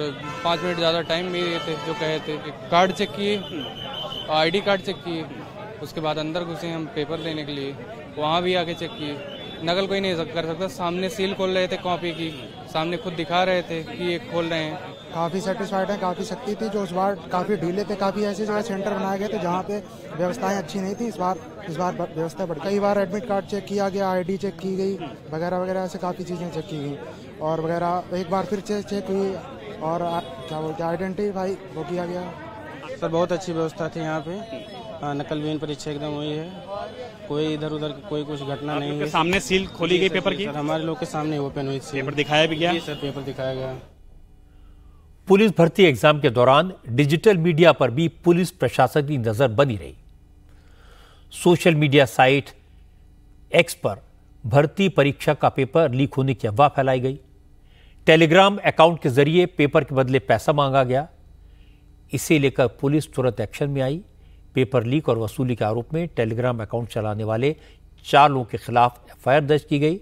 पाँच मिनट ज़्यादा टाइम भी दिए थे जो कहे थे कार्ड चेक किए आईडी कार्ड चेक किए उसके बाद अंदर घुसे हम पेपर लेने के लिए वहाँ भी आके चेक किए नकल कोई नहीं कर सकता सामने सील खोल रहे थे कॉपी की सामने खुद दिखा रहे थे कि ये खोल रहे हैं काफ़ी सेटिस्फाइड है काफ़ी सख्ती थी जो उस बार काफ़ी ढीले थे काफ़ी ऐसे जो सेंटर बनाए गए थे जहाँ पे व्यवस्थाएं अच्छी नहीं थी इस बार इस बार व्यवस्था बढ़ कई बार एडमिट कार्ड चेक किया गया आईडी चेक की गई वगैरह वगैरह ऐसे काफ़ी चीज़ें चेक की गई और वगैरह एक बार फिर चेक हुई और आ, क्या बोलते हैं आइडेंटिफाई वो किया गया सर बहुत अच्छी व्यवस्था थी यहाँ पे नकल नकलविहीन परीक्षा एकदम हुई है कोई इधर उधर कोई कुछ घटना नहीं है सामने सील खोली गई पेपर की सर, हमारे लोग के सामने ओपन हुई सील पेपर दिखाया भी गया सर पेपर दिखाया गया पुलिस भर्ती एग्जाम के दौरान डिजिटल मीडिया पर भी पुलिस प्रशासन की नजर बनी रही सोशल मीडिया साइट एक्स पर भर्ती परीक्षा का पेपर लीक होने की अफवाह फैलाई गई टेलीग्राम अकाउंट के जरिए पेपर के बदले पैसा मांगा गया इसे लेकर पुलिस तुरंत एक्शन में आई पेपर लीक और वसूली के आरोप में टेलीग्राम अकाउंट चलाने वाले चार लोगों के खिलाफ एफआईआर दर्ज की गई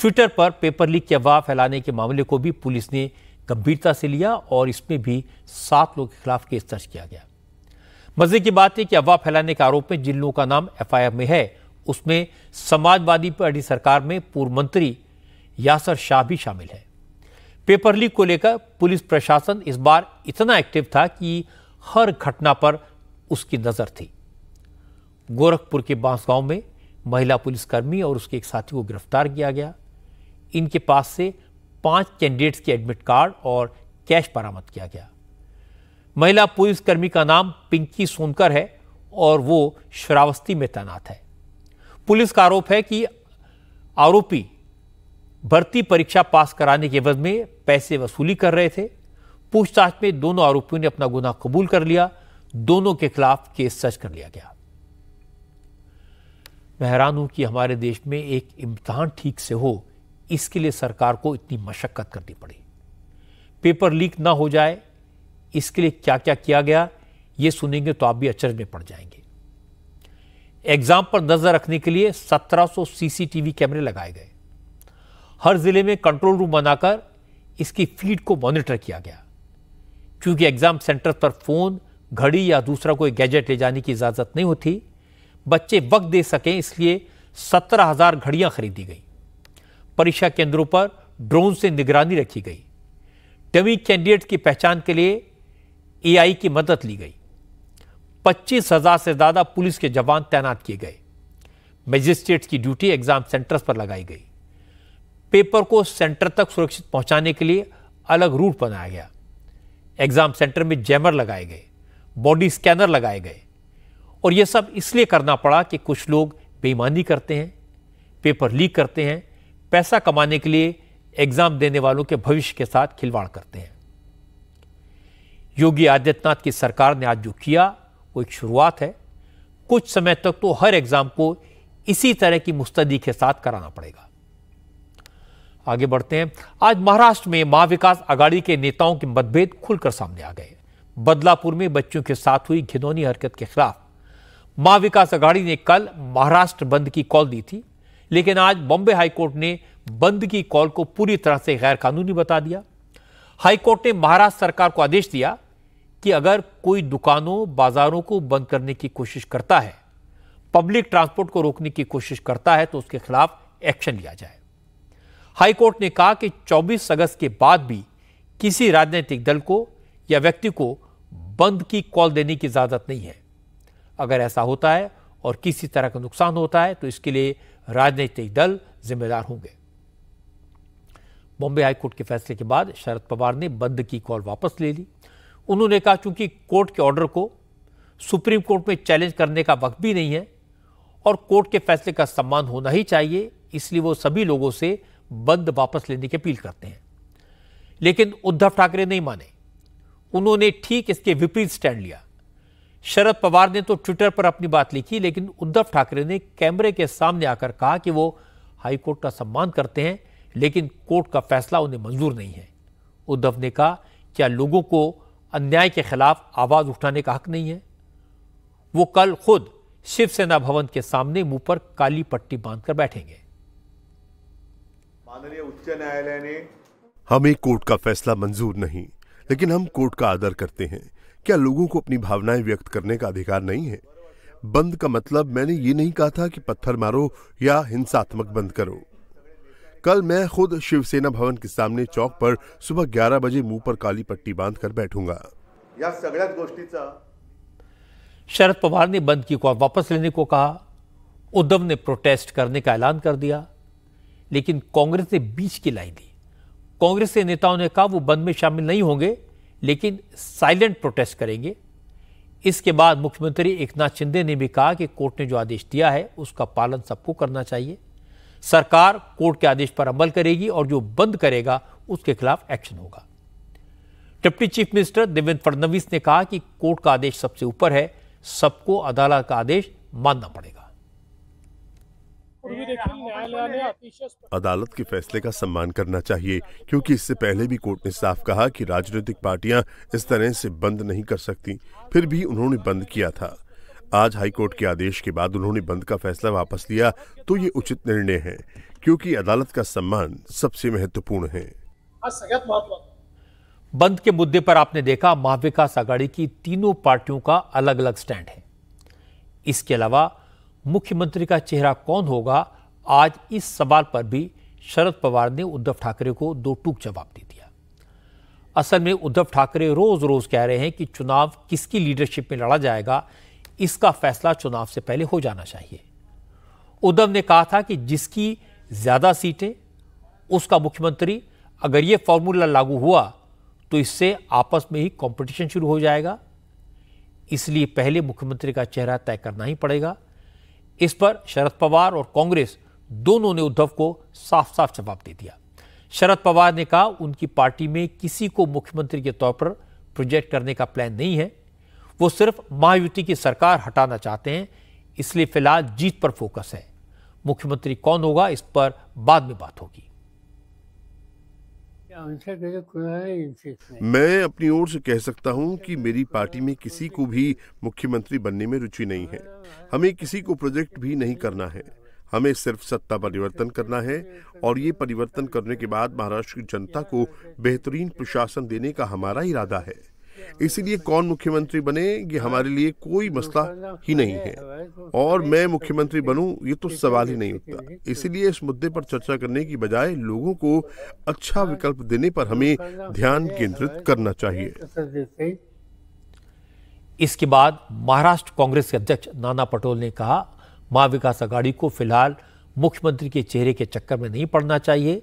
ट्विटर पर पेपर लीक की अफवाह फैलाने के मामले को भी पुलिस ने गंभीरता से लिया और इसमें भी सात लोगों के खिलाफ केस दर्ज किया गया मजे की बात है कि अफवाह फैलाने के आरोप में जिन लोगों का नाम एफआईआर में है उसमें समाजवादी पार्टी सरकार में पूर्व मंत्री यासर शाह भी शामिल है पेपर लीक को लेकर पुलिस प्रशासन इस बार इतना एक्टिव था कि हर घटना पर उसकी नजर थी गोरखपुर के बांसगांव में महिला पुलिसकर्मी और उसके एक साथी को गिरफ्तार किया गया इनके पास से पांच कैंडिडेट्स के एडमिट कार्ड और कैश बरामद किया गया महिला पुलिसकर्मी का नाम पिंकी सोनकर है और वो श्रावस्ती में तैनात है पुलिस का आरोप है कि आरोपी भर्ती परीक्षा पास कराने के एवज में पैसे वसूली कर रहे थे पूछताछ में दोनों आरोपियों ने अपना गुनाह कबूल कर लिया दोनों के खिलाफ केस सर्च कर लिया गया मैं हैरान हूं कि हमारे देश में एक इम्तहान ठीक से हो इसके लिए सरकार को इतनी मशक्कत करनी पड़ी पेपर लीक ना हो जाए इसके लिए क्या क्या किया गया ये सुनेंगे तो आप भी अचरज में पड़ जाएंगे एग्जाम पर नजर रखने के लिए 1700 सीसीटीवी कैमरे लगाए गए हर जिले में कंट्रोल रूम बनाकर इसकी फीड को मॉनिटर किया गया क्योंकि एग्जाम सेंटर पर फोन घड़ी या दूसरा कोई गैजेट ले जाने की इजाजत नहीं होती बच्चे वक्त दे सकें इसलिए सत्रह हजार घड़ियां खरीदी गई परीक्षा केंद्रों पर ड्रोन से निगरानी रखी गई डमी कैंडिडेट की पहचान के लिए एआई की मदद ली गई पच्चीस हजार से ज्यादा पुलिस के जवान तैनात किए गए मजिस्ट्रेट की ड्यूटी एग्जाम सेंटर्स पर लगाई गई पेपर को सेंटर तक सुरक्षित पहुंचाने के लिए अलग रूट बनाया गया एग्जाम सेंटर में जैमर लगाए गए बॉडी स्कैनर लगाए गए और यह सब इसलिए करना पड़ा कि कुछ लोग बेईमानी करते हैं पेपर लीक करते हैं पैसा कमाने के लिए एग्जाम देने वालों के भविष्य के साथ खिलवाड़ करते हैं योगी आदित्यनाथ की सरकार ने आज जो किया वो एक शुरुआत है कुछ समय तक तो हर एग्ज़ाम को इसी तरह की मुस्तदी के साथ कराना पड़ेगा आगे बढ़ते हैं आज महाराष्ट्र में महाविकास विकास के नेताओं के मतभेद खुलकर सामने आ गए बदलापुर में बच्चों के साथ हुई घिनौनी हरकत के खिलाफ महाविकास विकास ने कल महाराष्ट्र बंद की कॉल दी थी लेकिन आज बॉम्बे हाईकोर्ट ने बंद की कॉल को पूरी तरह से गैरकानूनी बता दिया हाईकोर्ट ने महाराष्ट्र सरकार को आदेश दिया कि अगर कोई दुकानों बाजारों को बंद करने की कोशिश करता है पब्लिक ट्रांसपोर्ट को रोकने की कोशिश करता है तो उसके खिलाफ एक्शन लिया जाए हाईकोर्ट ने कहा कि 24 अगस्त के बाद भी किसी राजनीतिक दल को या व्यक्ति को बंद की कॉल देने की इजाजत नहीं है अगर ऐसा होता है और किसी तरह का नुकसान होता है तो इसके लिए राजनीतिक दल जिम्मेदार होंगे बॉम्बे हाईकोर्ट के फैसले के बाद शरद पवार ने बंद की कॉल वापस ले ली उन्होंने कहा चूंकि कोर्ट के ऑर्डर को सुप्रीम कोर्ट में चैलेंज करने का वक्त भी नहीं है और कोर्ट के फैसले का सम्मान होना ही चाहिए इसलिए वो सभी लोगों से बंद वापस लेने की अपील करते हैं लेकिन उद्धव ठाकरे नहीं माने उन्होंने ठीक इसके विपरीत स्टैंड लिया शरद पवार ने तो ट्विटर पर अपनी बात लिखी लेकिन उद्धव ठाकरे ने कैमरे के सामने आकर कहा कि वो हाईकोर्ट का सम्मान करते हैं लेकिन कोर्ट का फैसला उन्हें मंजूर नहीं है उद्धव ने कहा क्या लोगों को अन्याय के खिलाफ आवाज उठाने का हक नहीं है वो कल खुद शिवसेना भवन के सामने मुंह पर काली पट्टी बांधकर बैठेंगे माननीय उच्च न्यायालय ने हमें कोर्ट का फैसला मंजूर नहीं लेकिन हम कोर्ट का आदर करते हैं क्या लोगों को अपनी भावनाएं व्यक्त करने का अधिकार नहीं है बंद का मतलब मैंने ये नहीं कहा था कि पत्थर मारो या हिंसात्मक बंद करो कल मैं खुद शिवसेना भवन के सामने चौक पर सुबह 11 बजे मुंह पर काली पट्टी बांध कर बैठूंगा शरद पवार ने बंद की कॉल वापस लेने को कहा उद्धव ने प्रोटेस्ट करने का ऐलान कर दिया लेकिन कांग्रेस ने बीच की लाइन दी कांग्रेस के नेताओं ने कहा वो बंद में शामिल नहीं होंगे लेकिन साइलेंट प्रोटेस्ट करेंगे इसके बाद मुख्यमंत्री एक नाथ शिंदे ने भी कहा कि कोर्ट ने जो आदेश दिया है उसका पालन सबको करना चाहिए सरकार कोर्ट के आदेश पर अमल करेगी और जो बंद करेगा उसके खिलाफ एक्शन होगा deputy chief minister Devendra Fadnavis ने कहा कि कोर्ट का आदेश सबसे ऊपर है सबको अदालत का आदेश मानना पड़ेगा अदालत के फैसले का सम्मान करना चाहिए क्योंकि इससे पहले भी कोर्ट ने साफ कहा कि राजनीतिक पार्टियां इस तरह से बंद नहीं कर सकती फिर भी उन्होंने बंद किया था आज हाईकोर्ट के आदेश के बाद उन्होंने बंद का फैसला वापस लिया तो ये उचित निर्णय है क्योंकि अदालत का सम्मान सबसे महत्वपूर्ण है बंद के मुद्दे पर आपने देखा महाविकास आघाड़ी की तीनों पार्टियों का अलग अलग स्टैंड है इसके अलावा मुख्यमंत्री का चेहरा कौन होगा आज इस सवाल पर भी शरद पवार ने उद्धव ठाकरे को दो टूक जवाब दे दिया असल में उद्धव ठाकरे रोज रोज कह रहे हैं कि चुनाव किसकी लीडरशिप में लड़ा जाएगा इसका फैसला चुनाव से पहले हो जाना चाहिए उद्धव ने कहा था कि जिसकी ज्यादा सीटें उसका मुख्यमंत्री अगर ये फॉर्मूला लागू हुआ तो इससे आपस में ही कंपटीशन शुरू हो जाएगा इसलिए पहले मुख्यमंत्री का चेहरा तय करना ही पड़ेगा इस पर शरद पवार और कांग्रेस दोनों ने उद्धव को साफ साफ जवाब दे दिया शरद पवार ने कहा उनकी पार्टी में किसी को मुख्यमंत्री के तौर पर प्रोजेक्ट करने का प्लान नहीं है वो सिर्फ महायुति की सरकार हटाना चाहते हैं इसलिए फिलहाल जीत पर फोकस है मुख्यमंत्री कौन होगा इस पर बाद में बात होगी मैं अपनी ओर से कह सकता हूं कि मेरी पार्टी में किसी को भी मुख्यमंत्री बनने में रुचि नहीं है हमें किसी को प्रोजेक्ट भी नहीं करना है हमें सिर्फ सत्ता परिवर्तन करना है और ये परिवर्तन करने के बाद महाराष्ट्र की जनता को बेहतरीन प्रशासन देने का हमारा इरादा है इसीलिए कौन मुख्यमंत्री बने ये हमारे लिए कोई मसला ही नहीं है और मैं मुख्यमंत्री बनूं ये तो सवाल ही नहीं उठता इसीलिए इस मुद्दे पर चर्चा करने की बजाय लोगों को अच्छा विकल्प देने पर हमें ध्यान केंद्रित करना चाहिए इसके बाद महाराष्ट्र कांग्रेस के अध्यक्ष नाना पटोल ने कहा महा विकास अघाड़ी को फिलहाल मुख्यमंत्री के चेहरे के चक्कर में नहीं पड़ना चाहिए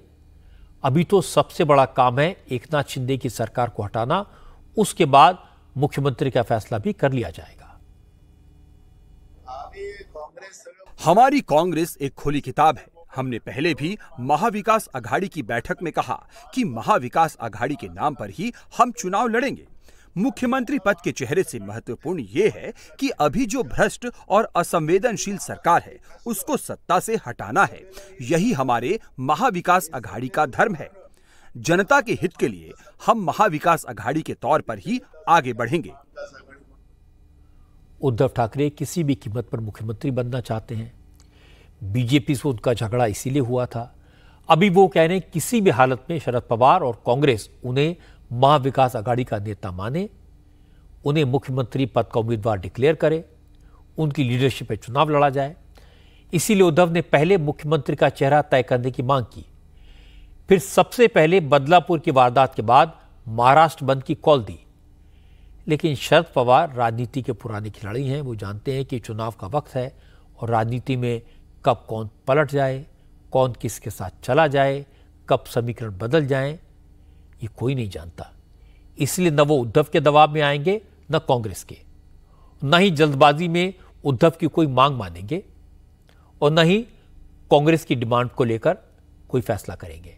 अभी तो सबसे बड़ा काम है एकनाथ शिंदे की सरकार को हटाना उसके बाद मुख्यमंत्री का फैसला भी कर लिया जाएगा हमारी कांग्रेस एक खुली किताब है हमने पहले भी महाविकास आघाड़ी की बैठक में कहा कि महाविकास आघाड़ी के नाम पर ही हम चुनाव लड़ेंगे मुख्यमंत्री पद के चेहरे से महत्वपूर्ण ये है कि अभी जो भ्रष्ट और असंवेदनशील सरकार है उसको सत्ता से हटाना है यही हमारे महाविकास आघाड़ी का धर्म है जनता के हित के लिए हम महाविकास अघाड़ी के तौर पर ही आगे बढ़ेंगे उद्धव ठाकरे किसी भी कीमत पर मुख्यमंत्री बनना चाहते हैं बीजेपी से उनका झगड़ा इसीलिए हुआ था अभी वो कह रहे हैं किसी भी हालत में शरद पवार और कांग्रेस उन्हें महाविकास अघाड़ी का नेता माने उन्हें मुख्यमंत्री पद का उम्मीदवार डिक्लेयर करे उनकी लीडरशिप में चुनाव लड़ा जाए इसीलिए उद्धव ने पहले मुख्यमंत्री का चेहरा तय करने की मांग की फिर सबसे पहले बदलापुर की वारदात के बाद महाराष्ट्र बंद की कॉल दी लेकिन शरद पवार राजनीति के पुराने खिलाड़ी हैं वो जानते हैं कि चुनाव का वक्त है और राजनीति में कब कौन पलट जाए कौन किसके साथ चला जाए कब समीकरण बदल जाए ये कोई नहीं जानता इसलिए न वो उद्धव के दबाव में आएंगे न कांग्रेस के न ही जल्दबाजी में उद्धव की कोई मांग मानेंगे और न ही कांग्रेस की डिमांड को लेकर कोई फैसला करेंगे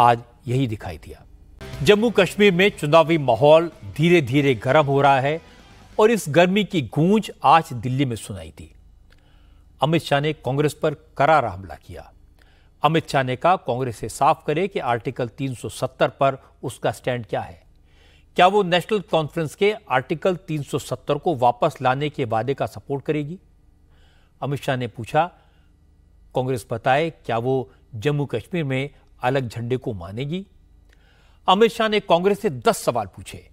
आज यही दिखाई दिया जम्मू कश्मीर में चुनावी माहौल धीरे धीरे गर्म हो रहा है और इस गर्मी की गूंज आज दिल्ली में सुनाई थी अमित शाह ने कांग्रेस पर करारा हमला किया अमित शाह ने कहा कांग्रेस से साफ करे कि आर्टिकल 370 पर उसका स्टैंड क्या है क्या वो नेशनल कॉन्फ्रेंस के आर्टिकल 370 को वापस लाने के वादे का सपोर्ट करेगी अमित शाह ने पूछा कांग्रेस बताए क्या वो जम्मू कश्मीर में अलग झंडे को मानेगी अमित शाह ने कांग्रेस से दस सवाल पूछे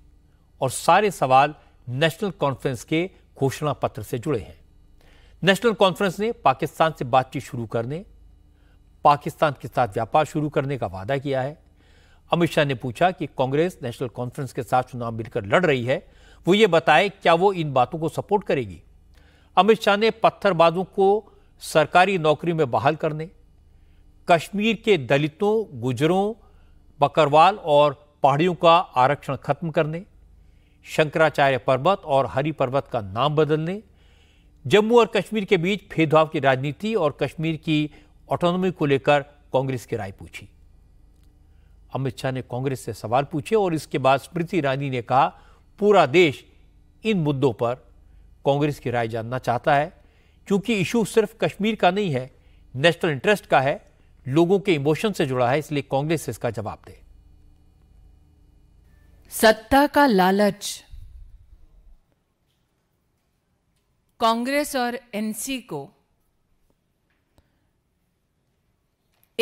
और सारे सवाल नेशनल कॉन्फ्रेंस के घोषणा पत्र से जुड़े हैं नेशनल कॉन्फ्रेंस ने पाकिस्तान से बातचीत शुरू करने पाकिस्तान के साथ व्यापार शुरू करने का वादा किया है अमित शाह ने पूछा कि कांग्रेस नेशनल कॉन्फ्रेंस के साथ चुनाव मिलकर लड़ रही है वो ये बताए क्या वो इन बातों को सपोर्ट करेगी अमित शाह ने पत्थरबाजों को सरकारी नौकरी में बहाल करने कश्मीर के दलितों गुजरों बकरवाल और पहाड़ियों का आरक्षण खत्म करने शंकराचार्य पर्वत और हरि पर्वत का नाम बदलने जम्मू और कश्मीर के बीच भेदभाव की राजनीति और कश्मीर की ऑटोनॉमी को लेकर कांग्रेस की राय पूछी अमित शाह ने कांग्रेस से सवाल पूछे और इसके बाद स्मृति ईरानी ने कहा पूरा देश इन मुद्दों पर कांग्रेस की राय जानना चाहता है क्योंकि इशू सिर्फ कश्मीर का नहीं है नेशनल इंटरेस्ट का है लोगों के इमोशन से जुड़ा है इसलिए कांग्रेस इसका जवाब दे सत्ता का लालच कांग्रेस और एनसी को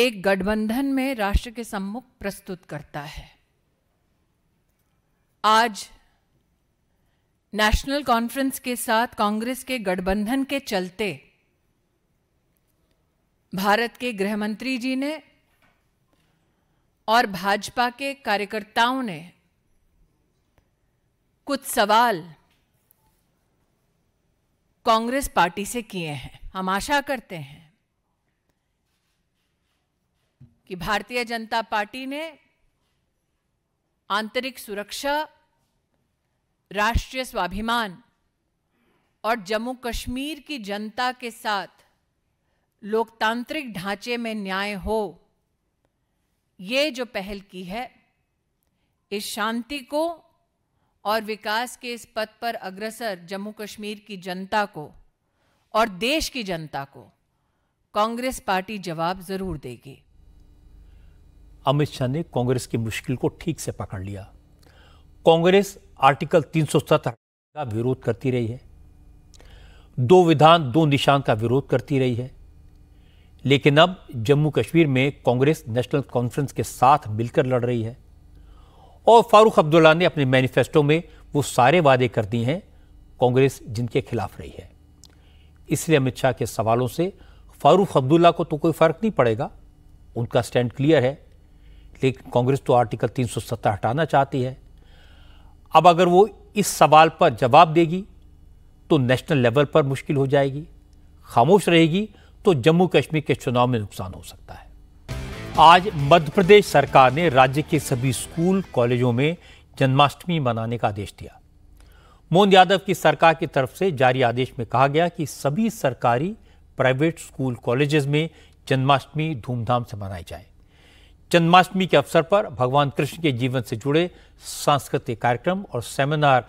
एक गठबंधन में राष्ट्र के सम्मुख प्रस्तुत करता है आज नेशनल कॉन्फ्रेंस के साथ कांग्रेस के गठबंधन के चलते भारत के गृहमंत्री जी ने और भाजपा के कार्यकर्ताओं ने कुछ सवाल कांग्रेस पार्टी से किए हैं हम आशा करते हैं कि भारतीय जनता पार्टी ने आंतरिक सुरक्षा राष्ट्रीय स्वाभिमान और जम्मू कश्मीर की जनता के साथ लोकतांत्रिक ढांचे में न्याय हो ये जो पहल की है इस शांति को और विकास के इस पद पर अग्रसर जम्मू कश्मीर की जनता को और देश की जनता को कांग्रेस पार्टी जवाब जरूर देगी अमित शाह ने कांग्रेस की मुश्किल को ठीक से पकड़ लिया कांग्रेस आर्टिकल 370 का विरोध करती रही है दो विधान दो निशान का विरोध करती रही है लेकिन अब जम्मू कश्मीर में कांग्रेस नेशनल कॉन्फ्रेंस के साथ मिलकर लड़ रही है और फारूक अब्दुल्ला ने अपने मैनिफेस्टो में वो सारे वादे कर दिए हैं कांग्रेस जिनके खिलाफ रही है इसलिए अमित शाह के सवालों से फारूक अब्दुल्ला को तो कोई फर्क नहीं पड़ेगा उनका स्टैंड क्लियर है लेकिन कांग्रेस तो आर्टिकल 370 हटाना चाहती है अब अगर वो इस सवाल पर जवाब देगी तो नेशनल लेवल पर मुश्किल हो जाएगी खामोश रहेगी तो जम्मू कश्मीर के चुनाव में नुकसान हो सकता है आज मध्य प्रदेश सरकार ने राज्य के सभी स्कूल कॉलेजों में जन्माष्टमी मनाने का आदेश दिया मोहन यादव की सरकार की तरफ से जारी आदेश में कहा गया कि सभी सरकारी प्राइवेट स्कूल कॉलेजेस में जन्माष्टमी धूमधाम से मनाई जाए जन्माष्टमी के अवसर पर भगवान कृष्ण के जीवन से जुड़े सांस्कृतिक कार्यक्रम और सेमिनार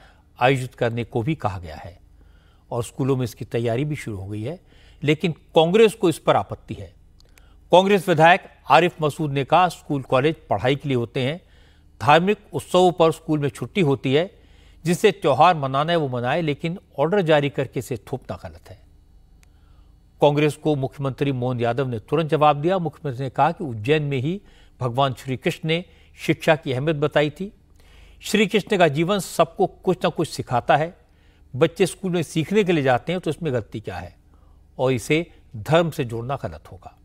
आयोजित करने को भी कहा गया है और स्कूलों में इसकी तैयारी भी शुरू हो गई है लेकिन कांग्रेस को इस पर आपत्ति है कांग्रेस विधायक आरिफ मसूद ने कहा स्कूल कॉलेज पढ़ाई के लिए होते हैं धार्मिक उत्सवों पर स्कूल में छुट्टी होती है जिससे त्यौहार मनाना है वो मनाए लेकिन ऑर्डर जारी करके इसे थोपना गलत है कांग्रेस को मुख्यमंत्री मोहन यादव ने तुरंत जवाब दिया मुख्यमंत्री ने कहा कि उज्जैन में ही भगवान श्री कृष्ण ने शिक्षा की अहमियत बताई थी श्री कृष्ण का जीवन सबको कुछ ना कुछ सिखाता है बच्चे स्कूल में सीखने के लिए जाते हैं तो इसमें गलती क्या है और इसे धर्म से जोड़ना गलत होगा